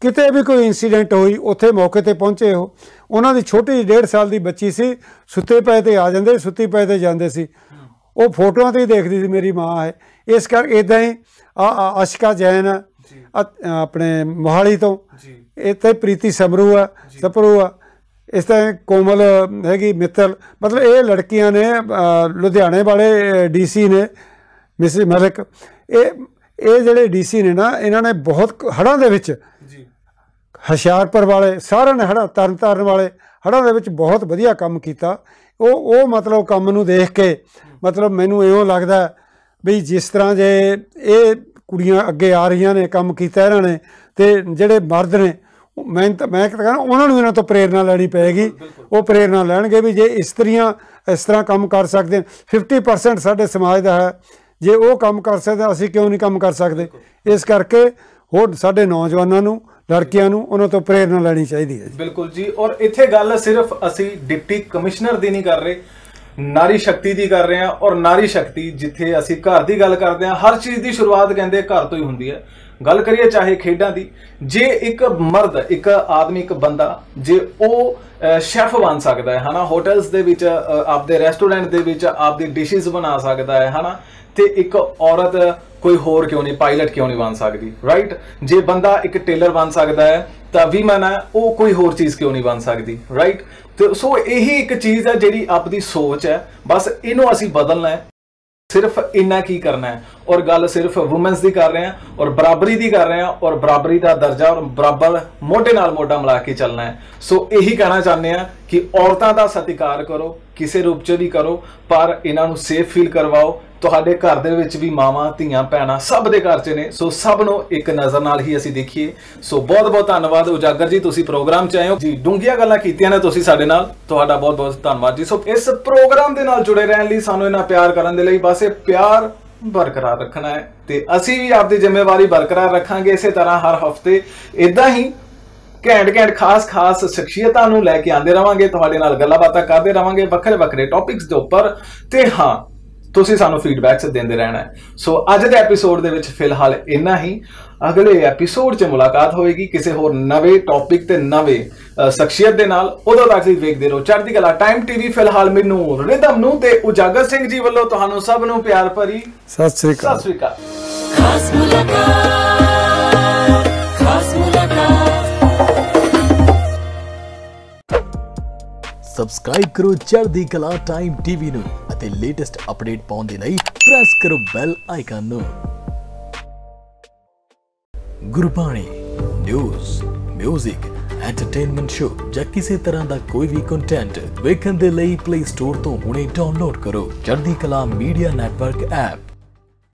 ਕਿਤੇ ਵੀ ਕੋਈ ਇਨਸੀਡੈਂਟ ਹੋਈ ਉੱਥੇ ਮੌਕੇ ਤੇ ਪਹੁੰਚੇ ਹੋ ਉਹਨਾਂ ਦੀ ਛੋਟੀ ਜਿਹੀ 1.5 ਸਾਲ ਦੀ ਬੱਚੀ ਸੀ ਸੁੱਤੇ ਪਏ ਤੇ ਆ ਜਾਂਦੇ ਸੁੱਤੀ ਪਏ ਤੇ ਜਾਂਦੇ ਸੀ ਉਹ ਫੋਟੋਆਂ ਤੇ ਹੀ ਦੇਖਦੀ ਸੀ ਮੇਰੀ ਮਾਂ ਹੈ ਇਸ ਕਰ ਇਦਾਂ ਹੀ ਆਸ਼ਿਕਾ ਜੈਨ ਆਪਣੇ ਮੋਹਾਲੀ ਤੋਂ ਜੀ ਇੱਥੇ ਪ੍ਰੀਤੀ ਸਮਰੂ ਆ ਸਪਰੂ ਆ ਇਸ ਤਰ੍ਹਾਂ ਕੋਮਲ ਹੈਗੀ ਮਿੱਤਲ ਮਤਲਬ ਇਹ ਲੜਕੀਆਂ ਨੇ ਲੁਧਿਆਣੇ ਵਾਲੇ ਡੀਸੀ ਨੇ ਮਿਸ ਮਲਕ ਇਹ ਇਹ ਜਿਹੜੇ ਡੀਸੀ ਨੇ ਨਾ ਇਹਨਾਂ ਨੇ ਬਹੁਤ ਹੜਾਂ ਦੇ ਵਿੱਚ ਹਸ਼ਿਆਰਪੁਰ ਵਾਲੇ ਨੇ ਹੜਾ ਤਰਨ ਤਰਨ ਵਾਲੇ ਹੜਾ ਦੇ ਵਿੱਚ ਬਹੁਤ ਵਧੀਆ ਕੰਮ ਕੀਤਾ ਉਹ ਉਹ ਮਤਲਬ ਕੰਮ ਨੂੰ ਦੇਖ ਕੇ ਮਤਲਬ ਮੈਨੂੰ ਇਉਂ ਲੱਗਦਾ ਵੀ ਜਿਸ ਤਰ੍ਹਾਂ ਜੇ ਇਹ ਕੁੜੀਆਂ ਅੱਗੇ ਆ ਰਹੀਆਂ ਨੇ ਕੰਮ ਕੀਤਾ ਇਹਨਾਂ ਨੇ ਤੇ ਜਿਹੜੇ ਮਰਦ ਨੇ ਮੈਂ ਤਾਂ ਮੈਂ ਕਹਿੰਦਾ ਉਹਨਾਂ ਨੂੰ ਇਹਨਾਂ ਤੋਂ ਪ੍ਰੇਰਣਾ ਲੈਣੀ ਪਏਗੀ ਉਹ ਪ੍ਰੇਰਣਾ ਲੈਣਗੇ ਵੀ ਜੇ ਇਸਤਰੀਆਂ ਇਸ ਤਰ੍ਹਾਂ ਕੰਮ ਕਰ ਸਕਦੇ 50% ਸਾਡੇ ਸਮਾਜ ਦਾ ਹੈ ਜੇ ਉਹ ਕੰਮ ਕਰ ਸਕਦੇ ਅਸੀਂ ਕਿਉਂ ਨਹੀਂ ਕੰਮ ਕਰ ਸਕਦੇ ਇਸ ਕਰਕੇ ਹੋਰ ਸਾਡੇ ਨੌਜਵਾਨਾਂ ਨੂੰ ਲੜਕੀਆਂ ਨੂੰ ਉਹਨਾਂ ਤੋਂ ਪ੍ਰੇਰਣਾ ਲੈਣੀ ਚਾਹੀਦੀ ਹੈ ਬਿਲਕੁਲ ਜੀ ਔਰ ਇੱਥੇ ਗੱਲ ਸਿਰਫ ਅਸੀਂ ਡਿਪਟੀ ਕਮਿਸ਼ਨਰ ਦੀ ਨਹੀਂ ਕਰ ਰਹੇ ਨਾਰੀ ਸ਼ਕਤੀ ਦੀ ਕਰ ਰਹੇ ਹਾਂ ਔਰ ਨਾਰੀ ਸ਼ਕਤੀ ਜਿੱਥੇ ਅਸੀਂ ਘਰ ਦੀ ਗੱਲ ਕਰਦੇ ਹਾਂ ਹਰ ਚੀਜ਼ ਦੀ ਸ਼ੁਰੂਆਤ ਕਹਿੰਦੇ ਘਰ ਤੋਂ ਹੀ ਹੁੰਦੀ ਹੈ ਗੱਲ ਕਰੀਏ ਚਾਹੇ ਖੇਡਾਂ ਦੀ ਜੇ ਇੱਕ ਮਰਦ ਇੱਕ ਆਦਮੀ ਇੱਕ ਬੰਦਾ ਜੇ ਉਹ ਸ਼ੈਫ ਬਣ ਸਕਦਾ ਹੈ ਹਨਾ ਹੋਟਲਸ ਦੇ ਵਿੱਚ ਆਪਦੇ ਰੈਸਟੋਰੈਂਟ ਦੇ ਵਿੱਚ ਆਪਦੀ ਡਿਸ਼ਸ ਬਣਾ ਸਕਦਾ ਹੈ ਹਨਾ ਤੇ ਇੱਕ ਔਰਤ ਕੋਈ ਹੋਰ ਕਿਉਂ ਨਹੀਂ ਪਾਇਲਟ ਕਿਉਂ ਨਹੀਂ ਬਣ ਸਕਦੀ ਰਾਈਟ ਜੇ ਬੰਦਾ ਇੱਕ ਟੇਲਰ ਬਣ ਸਕਦਾ ਹੈ ਤਾਂ ਵੀ ਮਨ ਹੈ ਉਹ ਕੋਈ ਹੋਰ ਚੀਜ਼ ਕਿਉਂ ਨਹੀਂ ਬਣ ਸਕਦੀ ਰਾਈਟ ਤੇ ਸੋ ਇਹੀ ਇੱਕ ਚੀਜ਼ ਹੈ ਜਿਹੜੀ ਆਪਦੀ ਸੋਚ ਹੈ ਬਸ ਇਹਨੂੰ ਅਸੀਂ ਬਦਲਣਾ ਹੈ ਸਿਰਫ ਇੰਨਾ ਕੀ ਕਰਨਾ ਹੈ ਔਰ ਗੱਲ ਸਿਰਫ ਔਮਨਸ ਦੀ ਕਰ ਰਹੇ ਆਂ ਔਰ ਬਰਾਬਰੀ ਦੀ ਕਰ ਰਹੇ ਆਂ ਔਰ ਬਰਾਬਰੀ ਦਾ ਦਰਜਾ ਔਰ ਬਰਾਬਰ ਮੋਢੇ ਨਾਲ ਮੋਢਾ ਮਿਲਾ ਕੇ ਚੱਲਣਾ ਹੈ ਸੋ ਇਹੀ ਕਹਿਣਾ ਚਾਹੁੰਦੇ ਆ ਕਿ ਔਰਤਾਂ ਦਾ ਸਤਿਕਾਰ ਕਰੋ ਕਿਸੇ ਰੂਪ ਚ ਵੀ ਕਰੋ ਪਰ ਇਹਨਾਂ ਨੂੰ ਸੇਫ ਫੀਲ ਕਰਵਾਓ ਤੁਹਾਡੇ ਘਰ ਦੇ ਵਿੱਚ ਵੀ ਮਾਵਾਂ ਧੀਆਂ ਭੈਣਾਂ ਸਭ ਦੇ ਘਰ 'ਚ ਨੇ ਸੋ ਸਭ ਨੂੰ ਇੱਕ ਨਜ਼ਰ ਨਾਲ ਹੀ ਅਸੀਂ ਦੇਖੀਏ ਸੋ ਬਹੁਤ ਬਹੁਤ ਧੰਨਵਾਦ ਉਜਾਗਰ ਜੀ ਤੁਸੀਂ ਪ੍ਰੋਗਰਾਮ 'ਚ ਆਏ ਹੋ ਜੀ ਡੂੰਗੀਆਂ ਗੱਲਾਂ ਕੀਤੀਆਂ ਨੇ ਤੁਸੀਂ ਸਾਡੇ ਨਾਲ ਤੁਹਾਡਾ ਬਹੁਤ ਬਹੁਤ ਧੰਨਵਾਦ ਜੀ ਸੋ ਇਸ ਪ੍ਰੋਗਰਾਮ ਦੇ ਨਾਲ ਜੁੜੇ ਰਹਿਣ ਲਈ ਸਾਨੂੰ ਇਹਨਾਂ ਪਿਆਰ ਕਰਨ ਦੇ ਲਈ ਬਸ ਇਹ ਪਿਆਰ ਬਰਕਰਾਰ ਰੱਖਣਾ ਹੈ ਤੇ ਅਸੀਂ ਵੀ ਆਪਦੀ ਜ਼ਿੰਮੇਵਾਰੀ ਬਰਕਰਾਰ ਰੱਖਾਂਗੇ ਇਸੇ ਤਰ੍ਹਾਂ ਹਰ ਹਫਤੇ ਇਦਾਂ ਹੀ ਘੈਂਟ ਘੈਂਟ ਖਾਸ ਖਾਸ ਸ਼ਖਸੀਅਤਾਂ ਨੂੰ ਲੈ ਕੇ ਆਂਦੇ ਰਵਾਂਗੇ ਤੁਹਾਡੇ ਨਾਲ ਗੱਲਾਂ ਬਾਤਾਂ ਕਰਦੇ ਰਵਾਂਗੇ ਵੱਖਰੇ ਵੱਖਰੇ ਟੌਪਿਕਸ ਦੇ ਉੱਪਰ ਤੇ ਹਾਂ ਤੁਸੀਂ ਸਾਨੂੰ ਫੀਡਬੈਕਸ ਦਿੰਦੇ ਰਹਿਣਾ ਹੈ ਸੋ ਅੱਜ ਦੇ ਐਪੀਸੋਡ ਦੇ ਵਿੱਚ ਫਿਲਹਾਲ ਇੰਨਾ ਹੀ ਅਗਲੇ ਐਪੀਸੋਡ 'ਚ ਮੁਲਾਕਾਤ ਹੋਏਗੀ ਕਿਸੇ ਹੋਰ ਨਵੇਂ ਟੌਪਿਕ ਤੇ ਨਵੇਂ ਸ਼ਖਸੀਅਤ ਦੇ ਨਾਲ ਉਦੋਂ ਤੱਕ ਤੁਸੀਂ ਵੇਖਦੇ ਰਹੋ ਚੜ੍ਹਦੀ ਕਲਾ ਟਾਈਮ ਟੀਵੀ ਫਿਲਹਾਲ ਮੈਨੂੰ ਰਿਦਮ ਨੂੰ ਤੇ ਉਜਾਗਰ ਸਿੰਘ ਜੀ ਵੱਲੋਂ ਤੁਹਾਨੂੰ ਸਭ ਨੂੰ ਪਿਆਰ ਭਰੀ ਸਤਿ ਸ੍ਰੀ ਅਕਾਲ ਸਤਿ ਸ੍ਰੀ ਅਕਾਲ ਖਾਸ ਮੁਲਾਕਾਤ ਸਬਸਕ੍ਰਾਈਬ ਕਰੋ ਚੜ੍ਹਦੀ ਕਲਾ ਟਾਈਮ ਟੀਵੀ ਨੂੰ ਅਤੇ ਲੇਟੈਸਟ ਅਪਡੇਟ ਪਾਉਣ ਦੇ ਲਈ ਪ੍ਰੈਸ ਕਰੋ ਬੈਲ ਆਈਕਨ ਨੂੰ ਗੁਰਬਾਣੀ ਨਿਊਜ਼ 뮤직 ਐਂਟਰਟੇਨਮੈਂਟ ਸ਼ੋਅ ਜਾਂ ਕਿਸੇ ਤਰ੍ਹਾਂ ਦਾ ਕੋਈ ਵੀ ਕੰਟੈਂਟ ਵੇਖਣ ਦੇ ਲਈ ਪਲੇ ਸਟੋਰ ਤੋਂ ਹੁਣੇ ਡਾਊਨਲੋਡ ਕਰੋ ਚੜ੍ਹਦੀ ਕਲਾ ਮੀਡੀਆ ਨੈਟਵਰਕ ਐਪ